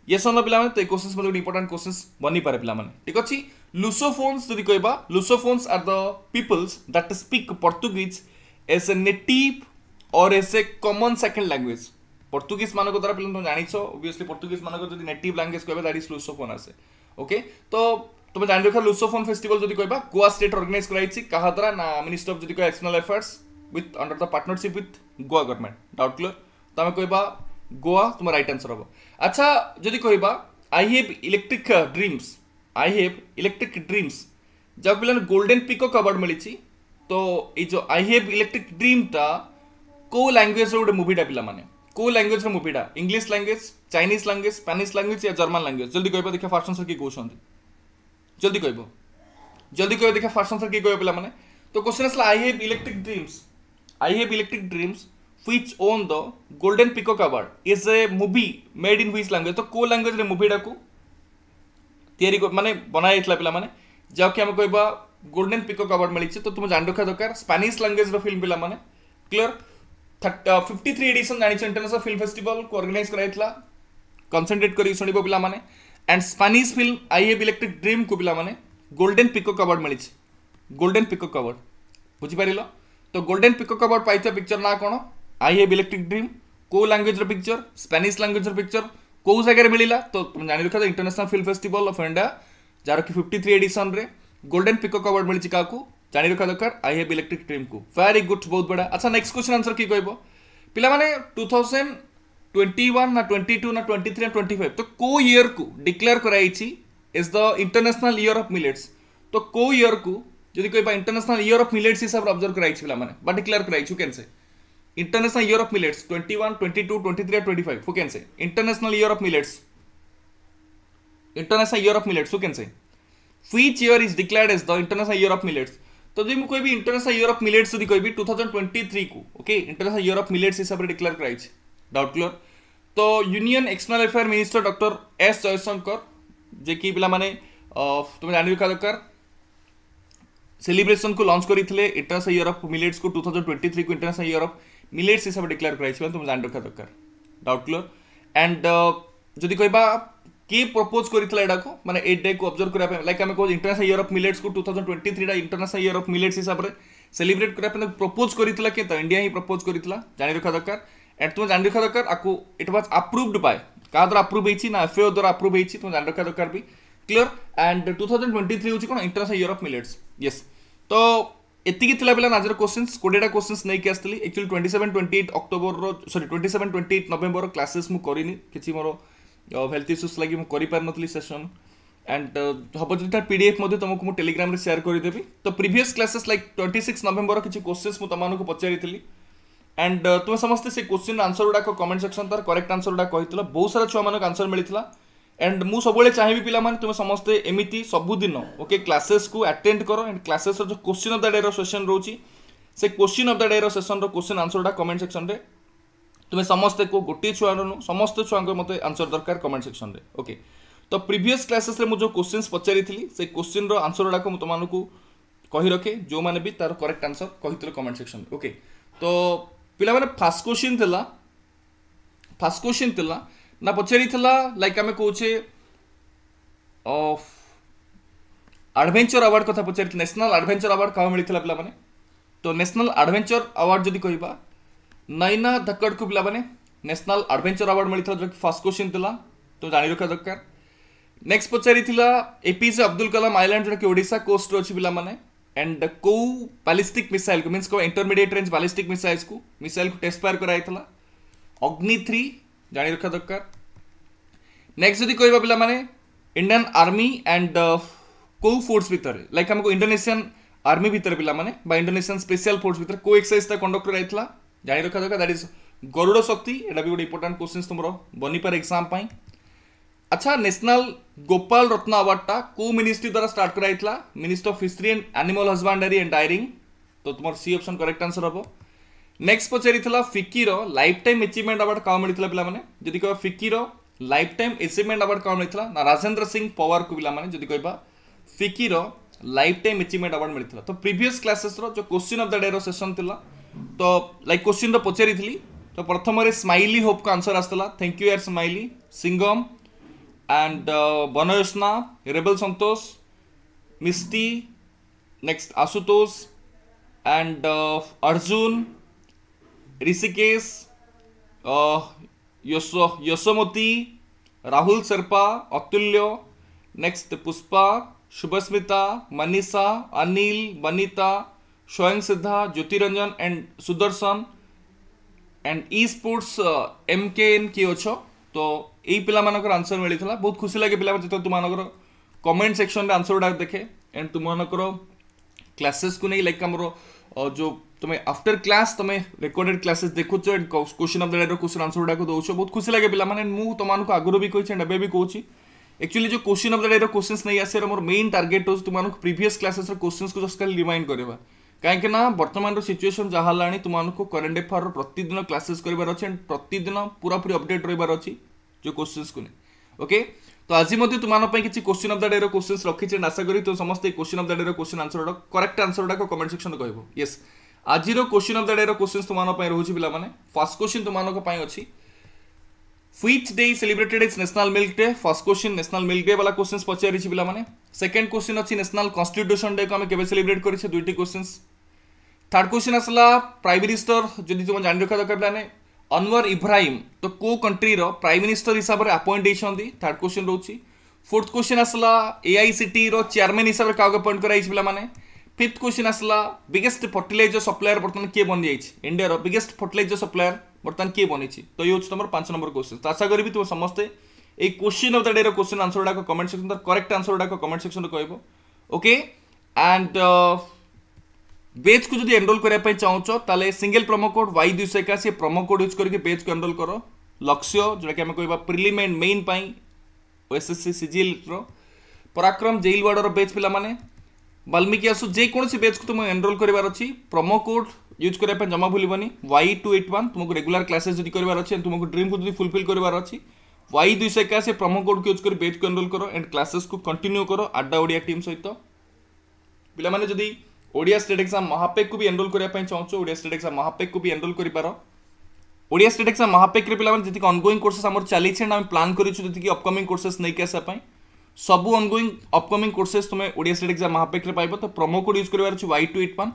ये सब पे तो ये क्वेश्चन मतलब इंपोर्टां क्वेश्चन बनी पारे पे ठीक अच्छे लुसोफोन्स जो कह Lusophones are the peoples that speak Portuguese as a native और as a common second language Portuguese মানুষ দ্বারা পিলা তুমি জাঁচ অবভিয়সলি পর্তুগিজ মানুষ যদি নেটিভ ল্যাঙ্গুয়েজ কহবা দ্যাট ইজ লুসোফোন আসে ওকে তো তুমি জানি রখা লুসোফোন ফেস্টিভাল যদি কহবা গোয়া স্টেট অর্গানাইজ করাইছি কাহা দ্বারা না মিনিষ্টর অফ যদি কহ external affairs with under the partnership with Goa government doubt clear তো আমি কহবা গোয়া তোমার রাইট আনসর হব আচ্ছা যদি কহবা I have electric dreams I have electric dreams যা পিলা গোল্ডেন পিকক আওয়ার্ড মিলিছি তো এই যে আই হ্যাভ ইলেকট্রিক ড্রিমটা କେଉଁ ଲାଙ୍ଗୁଏଜ୍ର ଗୋଟେ ମୁଭିଟା ପିଲାମାନେ को लैंग्वेज रे मुपिडा English language Chinese language Spanish language या जर्मान लैंग्वेज जल्दी कह देखा फास्ट आंसर किए कौन जल्दी कह जल्दी कह देखा फास्ट आंसर किए कह पे तो क्वेश्चन आसला I have electric dreams I have electric dreams which won the golden peacock award is a movie made in which language तो को लैंग्वेज रे मुवीटा को ତିଆରି ମାନେ ବନାଯାଇଥିଲା ପିଲାମାନେ ଯାହାକି ଆମେ କହିବା ଗୋଲ୍ଡେନ୍ ପିକକ୍ ଆୱାର୍ଡ଼ ମିଳିଛି ତ ତୁମେ ଜାଣି ରଖିବା ଦରକାର ସ୍ପାନିଶ ଲାଙ୍ଗୁଏଜର ଫିଲ୍ମ ପିଲାମାନେ clear third fifty three edition ଜାଣିଛ ଇଣ୍ଟରନ୍ୟାସନାଲ ଫିଲ୍ମ ଫେଷ୍ଟିଭାଲକୁ ଅର୍ଗାନାଇଜ୍ କରାଯାଇଥିଲା କନସେନ୍ଟ୍ରେଟ୍ କରିକି ଶୁଣିବ ପିଲାମାନେ and Spanish film I have electric ଡ୍ରିମ୍କୁ ପିଲାମାନେ ଗୋଲ୍ଡେନ୍ ପିକକ୍ ଆୱାର୍ଡ଼ ମିଳିଛି ଗୋଲ୍ଡେନ୍ ପିକକ୍ ଆୱାର୍ଡ଼ ବୁଝିପାରିଲ ତ ଗୋଲ୍ଡେନ୍ ପିକକ୍ ଆୱାର୍ଡ଼ ପାଇଥିବା ପିକ୍ଚର ନାଁ କ'ଣ ଆଇ ହେଭ୍ ଇଲେକ୍ଟ୍ରିକ୍ ଡ୍ରିମ୍ କେଉଁ ଲାଙ୍ଗୁଏଜ୍ର ପିକ୍ଚର ସ୍ପାନିଶ ଲାଙ୍ଗୁଏଜ୍ର ପିକ୍ଚର କେଉଁ ଜାଗାରେ ମିଳିଲା ତ ତୁମେ ଜାଣି ରଖା international film festival of India ଯାହାର କି ଫିଫ୍ଟି ଥ୍ରୀ ଏଡିସନ୍ରେ ଗୋଲ୍ଡେନ୍ ପିକକ୍ ଆୱାର୍ଡ଼ ମିଳିଛି କାହାକୁ जाणी रखा दरकार आई हाव इलेक्ट्रिक ड्रीम को भेरी गुड बहुत बढ़िया अच्छा नेक्स्ट क्वेश्चन आंसर की कह पे टू थाउजेंड ना ट्वेंटी टू ना ट्वेंटी थ्री ट्वेंटी फाइव तो कौ इयर को डिक्लेयर कर is the international year of millets तो कौ ईयर को जी कह इंटरनेशनल इयर अफ मिलेट्स हिसाब से अब्जर्व कराई पे बा डिक्लेयर कराई can say international year of millets twenty one twenty two twenty three twenty five who can say international year of millets international year of millets who can say which year is declared as the international year of millets तदी तो मुझे कह international year of millets जो कह two thousand twenty three को okay international year of millets हिसाब से declare कराई डाउट क्लियर तो union external affair minister doctor S Jaishankar जे कि पे तुम जाना दरकार सेलिब्रेशन को लंच करते इंटरनेसनाल इयर अफ मिलेट्स को टू थाउजेंड ट्वेंटी थ्री को इंटरनेसनाल इयर अफ मिलेट्स हिसाब से डिक्लेयर कराई तुम एंड जदि कह କିଏ ପ୍ରପୋଜ୍ କରିଥିଲା ଏଇଟାକୁ ମାନେ ଏଇ ଡେକୁ ଅବଜର୍ଭ କରିବା ପାଇଁ ଲାଇକ୍ ଆମେ କହୁଛୁ ଇଣ୍ଟରନ୍ୟାସନାଲ ଇୟର୍ ଅଫ୍ ମିଲେଟ୍ସକୁ ଟୁ ଥାଉଜେଣ୍ଡ ଟ୍ୱେଣ୍ଟି ଥ୍ରୀଟା ଇଣ୍ଟରନ୍ୟାସନାଲ ଇୟର୍ ଅଫ୍ ମିଲେଟ୍ସ ହିସାବରେ ସେଲିବ୍ରେଟ୍ କରିବା ପାଇଁ ପ୍ରପୋଜ୍ କରିଥିଲା କିଏ ତ ଇଣ୍ଡିଆ ହିଁ ପ୍ରପୋଜ୍ କରିଥିଲା ଜାଣି ରଖିବା ଦରକାର ଏଣ୍ଡ ତୁମେ ଜାଣି ରଖିବା ଦରକାର ଆକୁ ଇଟ୍ ୱାଜ୍ ଆପ୍ରୁଭଡ୍ ବାଏ କାହା ଦ୍ୱାରା ଆପ୍ରୁଭ୍ ହେଇଛି ନା ଏଫ୍ଏଓ ଦ୍ୱାରା ଆପ୍ରୁଭ୍ ହେଇଛି ତୁମେ ଜାଣି ରଖିବା ଦରକାର ବି clear and two thousand twenty three ହେଉଛି କ'ଣ international year of millets yes ତ ଏତିକି ଥିଲା ପିଲା ଆଜିର କୋଶ୍ଚିନ୍ସ କୋଡ଼ିଏଟା କୋଶ୍ଚିନ୍ସ ନେଇକି ଆସିଥିଲି actually twenty seven twenty eight ଅକ୍ଟୋବରର sorry twenty seven twenty eight November classes ମୁଁ କରିନି କିଛି ମୋର हेल्थ इश्यूज लगी मुझे सेसन एंड हम जो पी डी एफ तुमको मुझे टेलीग्राम सेयार करदेवि तो previous classes like twenty six November किसी क्वेश्चन मुझे तुमको पचारि एंड तुम समस्ते से क्वेश्चन आंसर गुड़ाक कमेंट सेक्शन तार करेक्ट आंसर गुड़ा कही बहुत सारा छुआ मानक आंसर मिलता एंड मु सब चाहिए पाला तुम समस्ते एमती सबुदिन ओके क्लासेस को आटेड कर एंड क्लासेस जो question of the day session रोचे से question of the day session question answer गुड़ा कमेंट सेक्शन में তুমি সমস্তে কেউ গোটিয়ে ছুয়া নু সমস্ত ছুয়া মতো আনসর দরকার কমেন্ট সেকশনরে ওকে ତ ପ୍ରିଭିୟସ୍ କ୍ଲାସେସ୍ରେ ମୁଁ ଯେଉଁ କୋଶ୍ଚିନ୍ସ ପଚାରିଥିଲି ସେଇ କୋଶ୍ଚିନ୍ର ଆନ୍ସର୍ ଗୁଡ଼ାକ ମୁଁ ତୁମମାନଙ୍କୁ କହି ରଖେ ଯେଉଁମାନେ ବି ତା'ର କରେକ୍ଟ ଆନ୍ସର୍ କହିଥିଲେ କମେଣ୍ଟ ସେକ୍ସନ୍ରେ ଓକେ ତ ପିଲାମାନେ ଫାଷ୍ଟ କୋଶ୍ଚିନ୍ ଥିଲା ଫାଷ୍ଟ କୋଶ୍ଚିନ୍ ଥିଲା ନା ପଚାରିଥିଲା ଲାଇକ୍ ଆମେ କହୁଛେ ଆଡ଼ଭେଞ୍ଚର ଆୱାର୍ଡ଼ କଥା ପଚାରିଥିଲେ ନ୍ୟାସନାଲ୍ ଆଡ଼ଭେଞ୍ଚର ଆୱାର୍ଡ଼ କାହା ମିଳିଥିଲା ପିଲାମାନେ ତ ନ୍ୟାସନାଲ୍ ଆଡ଼ଭେଞ୍ଚର ଆୱାର୍ଡ଼ ଯଦି କହିବା नईना धक्कड़ को पाने नेशनल आडभेचर आवार्ड मिलता जो फास्ट क्वेश्चन थी तुम जाणी रखा दरकार नेक्स्ट पचार एपीजे अब्दुल कलाम आईलैंड जो ओडा कोस्ट अच्छी पे एंड कौ बालिस्टिक मिसाइल को मीनस कौ इंटरमीडिएट रेंज बालिस्टिक मिसाइल्स को मिसाइल को टेस्ट फायर कराई था अग्नि थ्री जाणी रखा दरकार नेक्स्ट जदि कह पे इंडियान आर्मी एंड कौ फोर्स भितर लाइक आमको इंडोनेसियान आर्मी भितर पे इंडोनेसियान स्पेशल फोर्स भितर कौ एक्सरसाइज कंडक्ट कराई जारी रखा दरकार दैट इज गरुड़ शक्ति यहाँ भी गोटे क्वेश्चन तुम बनी पार एक्जाम अच्छा नेशनल गोपाल रत्न अवार्डटा को मिनिस्ट्री द्वारा स्टार्ट कर मिनिस्टर ऑफ हिस्ट्री and animal husbandry and dairy तो तुम सी ऑप्शन करेक्ट आंसर हम नेक्स्ट पचार FICCI life time achievement award कौन मिलता है पे जी कह फिकी लाइफ टाइम एचिवमेंट अवार्ड कौन मिलता ना राजेन्द्र सिंह पवार को पे जी कह फिकी लाइफ टाइम एचिवमेंट अवार्ड मिलता तो प्रिवियय क्लासेस जो question of the day session थी ତ ଲାଇକ୍ କ୍ୱେଶ୍ଚିନ୍ ତ ପଚାରିଥିଲି ତ ପ୍ରଥମରେ ସ୍ମାଇଲି ହୋପ୍ଙ୍କ ଆନ୍ସର୍ ଆସିଥିଲା ଥ୍ୟାଙ୍କ ୟୁ ୟାର୍ Smiley Singham and Banajyotsna Rebel Santosh Misti next Ashutosh and Arjun Rishikesh यशो यशोमती राहुल सर्पा Atulya next Pushpa Shubhasmita Manisha Anil Vanita Shoyan Siddha, Jyotiranjan, and Sudarshan, and esports uh, MKN କିଏ ଅଛ ତ ଏଇ ପିଲାମାନଙ୍କର ଆନ୍ସର୍ ମିଳିଥିଲା ବହୁତ ଖୁସି ଲାଗେ ପିଲାମାନେ ଯେତେବେଳେ ତୁମମାନଙ୍କର କମେଣ୍ଟ ସେକ୍ସନରେ ଆନ୍ସର୍ ଗୁଡ଼ାକ ଦେଖେ ଆଣ୍ଡ ତୁମମାନଙ୍କର କ୍ଲାସେସ୍କୁ ନେଇ ଲାଇକ୍ ଆମର ଯେଉଁ ତୁମେ ଆଫ୍ଟର କ୍ଲାସ୍ ତୁମେ ରେକର୍ଡେଡ଼ କ୍ଲାସେସ୍ ଦେଖୁଛ ଆଣ୍ଡ କ୍ୱେଶ୍ଚନ୍ ଅଫ୍ ଦ ଡେର କ୍ୱେଶ୍ଚନ୍ ଆନ୍ସର୍ ଗୁଡ଼ାକ ଦେଉଛ ବହୁତ ଖୁସି ଲାଗେ ପିଲାମାନେ ମୁଁ ତୁମମାନଙ୍କୁ ଆଗରୁ ବି କହିଛି ଆଣ୍ଡ ଏବେ ବି କହୁଛି एक्चुअली जो question of the day question नहीं आसे मोर मेन टार्गेट हूँ तुम प्रिभस क्लासेस क्वेश्चन को जस्ट खाली रिमाइंड करवा କାହିଁକି ନା ବର୍ତ୍ତମାନର ସିଚୁଏସନ୍ ଯାହା ହେଲାଣି ତୁମମାନଙ୍କୁ କରେଣ୍ଟ ଆଫେୟାର୍ର ପ୍ରତିଦିନ କ୍ଲାସେସ୍ କରିବାର ଅଛି ଆଣ୍ଡ ପ୍ରତିଦିନ ପୁରାପୁରି ଅପଡେଟ୍ ରହିବାର ଅଛି ଯେଉଁ କୋଶ୍ଚିନ୍ସକୁ ନେଇ ଓକେ ତ ଆଜି ମଧ୍ୟ ତୁମମାନଙ୍କ ପାଇଁ କିଛି କୋଶ୍ଚିନ୍ ଅଫ୍ ଦ ଡେର କୋଶ୍ଚିନ୍ସ ରଖିଛି ଆଣ୍ଡ ଆଶା କରି ତୁମେ ସମସ୍ତେ କୋଶ୍ଚିନ୍ ଅଫ୍ ଦ ଡେର କୋଶ୍ଚିନ୍ ଆନ୍ସରଟା କରେକ୍ଟ ଆନ୍ସରଟାକୁ କମେଣ୍ଟ ସେକ୍ସନରେ କହିବ ୟେସ୍ ଆଜିର କୋଶ୍ଚିନ୍ ଅଫ୍ ଦ ଡେର କୋଶ୍ଚିନ୍ସ ତୁମମାନଙ୍କ ପାଇଁ ରହୁଛି ପିଲାମାନେ ଫାର୍ଷ୍ଟ କୋଶ୍ଚିନ୍ ତୁମମାନଙ୍କ ପାଇଁ ଅଛି which day celebrated is national milk day first question national milk day বালা কোশ্চিন পচারিছি পিলামানে সেকেন্ড কোশ্চিন অছি ন্যাশনাল কনস্টিট্যুশন ডে কো আমি কেবে সেলিব্রেট করিছে দুইটি কোশ্চিনস थर्ड क्वेश्चन आसला प्राइम मिनिस्टर जो तुम जान रखा दर पे अनवर इब्राहिम तो को कंट्री प्राइम मिनिस्टर हिसाब से अपॉइंट होती थर्ड क्वेश्चन रोचे फोर्थ क्वेश्चन आसला ए आई सी टी रेयरमैन हिसाब से क्या अपॉइंट कराई पे फिफ्थ क्वेश्चन आसला बिगेस्ट फर्टिलइजर सप्लायर बर्तमान किए बनी जाइए इंडिया बिगेस्ट फर्टिलइजर सप्लायर बर्तमान किए बन तो ये हूँ तुम पांच नंबर क्वेश्चन तो आशा करी तुम समस्त एक question of the day question answer गुड़ा कमेंट सेक्शन तर कट आंसर गुड़ा कमेंट सेक्शन में कह ओके एंड বেজ কু যদি এনরোল করা চাহুছ তাহলে সিঙ্গল প্রোমো কোড ওয়াই দুইশ একাশি প্রোমো কোড ইউজ করি বেজ কু এনরোল কর লক্ষ্য যেটাকি আমি কহবা প্রিলিম এন্ড মেইন পাই ওএসএসসি সিজিএলর পরাক্রম জেইল ওয়ার্ডর বেজ পিলামানে ବାଲ୍ମିକି ଆସୁ ଯେକୌଣସି ବ୍ୟାଚ୍କୁ ତୁମକୁ ଏନରୋଲ୍ କରିବାର ଅଛି ପ୍ରମୋ କୋଡ଼୍ ୟୁଜ୍ କରିବା ପାଇଁ ଜମା ଭୁଲିବନି ୱାଇ ଟୁ ଏଇଟ୍ ୱାନ୍ ତୁମକୁ ରେଗୁଲାର କ୍ଲାସେସ୍ ଯଦି କରିବାର ଅଛି ତୁମକୁ ଡ୍ରିମ୍କୁ ଯଦି ଫୁଲଫିଲ୍ କରିବାର ଅଛି ୱାଇ ଦୁଇଶହ ଏକାଅଶୀ ପ୍ରମୋ କୋଡ଼୍କୁ ୟୁଜ୍ କରି ବ୍ୟାଚ୍କୁ ଏନରୋଲ୍ କର ଆଣ୍ଡ କ୍ଲାସେସ୍କୁ କଣ୍ଟିନ୍ୟୁ କର ଆଡ୍ଡା ଓଡ଼ିଆ ଟିମ୍ ସହିତ ପିଲାମାନେ ଯଦି ওড়িয়া স্টেট এক্সাম মহাপেকু বি এনরোল করা চাহুছ ওড়িয়া স্টেট এক্সাম মহাপেকু বি এনরোল করে ওড়িয়া স্টেট এক্সাম মহাপেকরে পিলা যেত অনগোইং কোর্সেস আমার চালিছে এন্ড আমি প্লান করছু যেত অপকমিং কোর্সেস নেই আসা সবু অনগোইং অপকমিং কোর্সেস তুমি ওড়িয়া স্টেট এক্সাম মহাপেকরে পাইব তো প্রোমো কোড ইউজ করবার আছে Y two eight one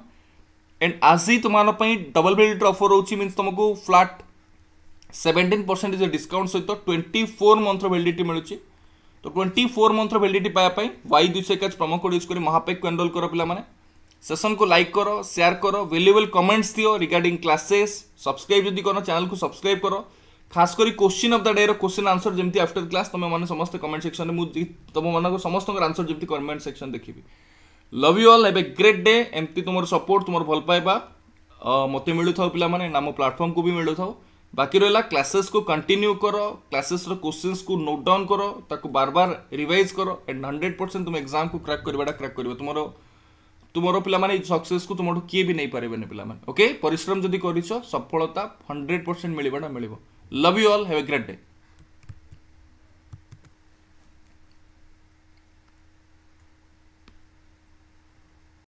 and आज तुम डबल बेल्ट अफर रोचे मीन तुमको फ्लाट सेवेन्टीन परसेंटेज डिस्काउंट सहित ट्वेंटी फोर मंथर भैलीटी मिलूँ तो ट्वेंटी फोर मंथर भैलीटी पाया वाई दुई से एकाच प्रमो कोड यूज कर महापैक को एनरोल कर पाने सेसन को लाइक करो शेयर करो वैल्यूएबल कमेंट्स दियो रिगार्डिंग क्लासेस सब्सक्राइब जदि करो चैनल को सब्सक्राइब करो खास कर question of the day question answer जमी आफ्टर क्लास तुम मैंने समस्त कमेंट सेक्शन में तुम मान समस्त आंसर जमी कमेंट सेक्शन देखी love you all a great day एमती तुम सपोर्ट तुम भल पाइबा मत मिलू था पे प्लाटफर्म को भी मिलू था बाकी रहा क्लासेस को कंटिन्यू कर क्लासेस क्वेश्चन को नोट डाउन करो ताको बार बार रिवाइज करो एंड हंड्रेड परसेंट तुम एग्जाम को क्रैक करवाटा क्रैक कर तुम तुम पे सक्सेस को तुमठ किए भी नहीं पारे पे ओके परिश्रम जब कर सफलता हंड्रेड परसेंट मिलना मिल love you all have a great day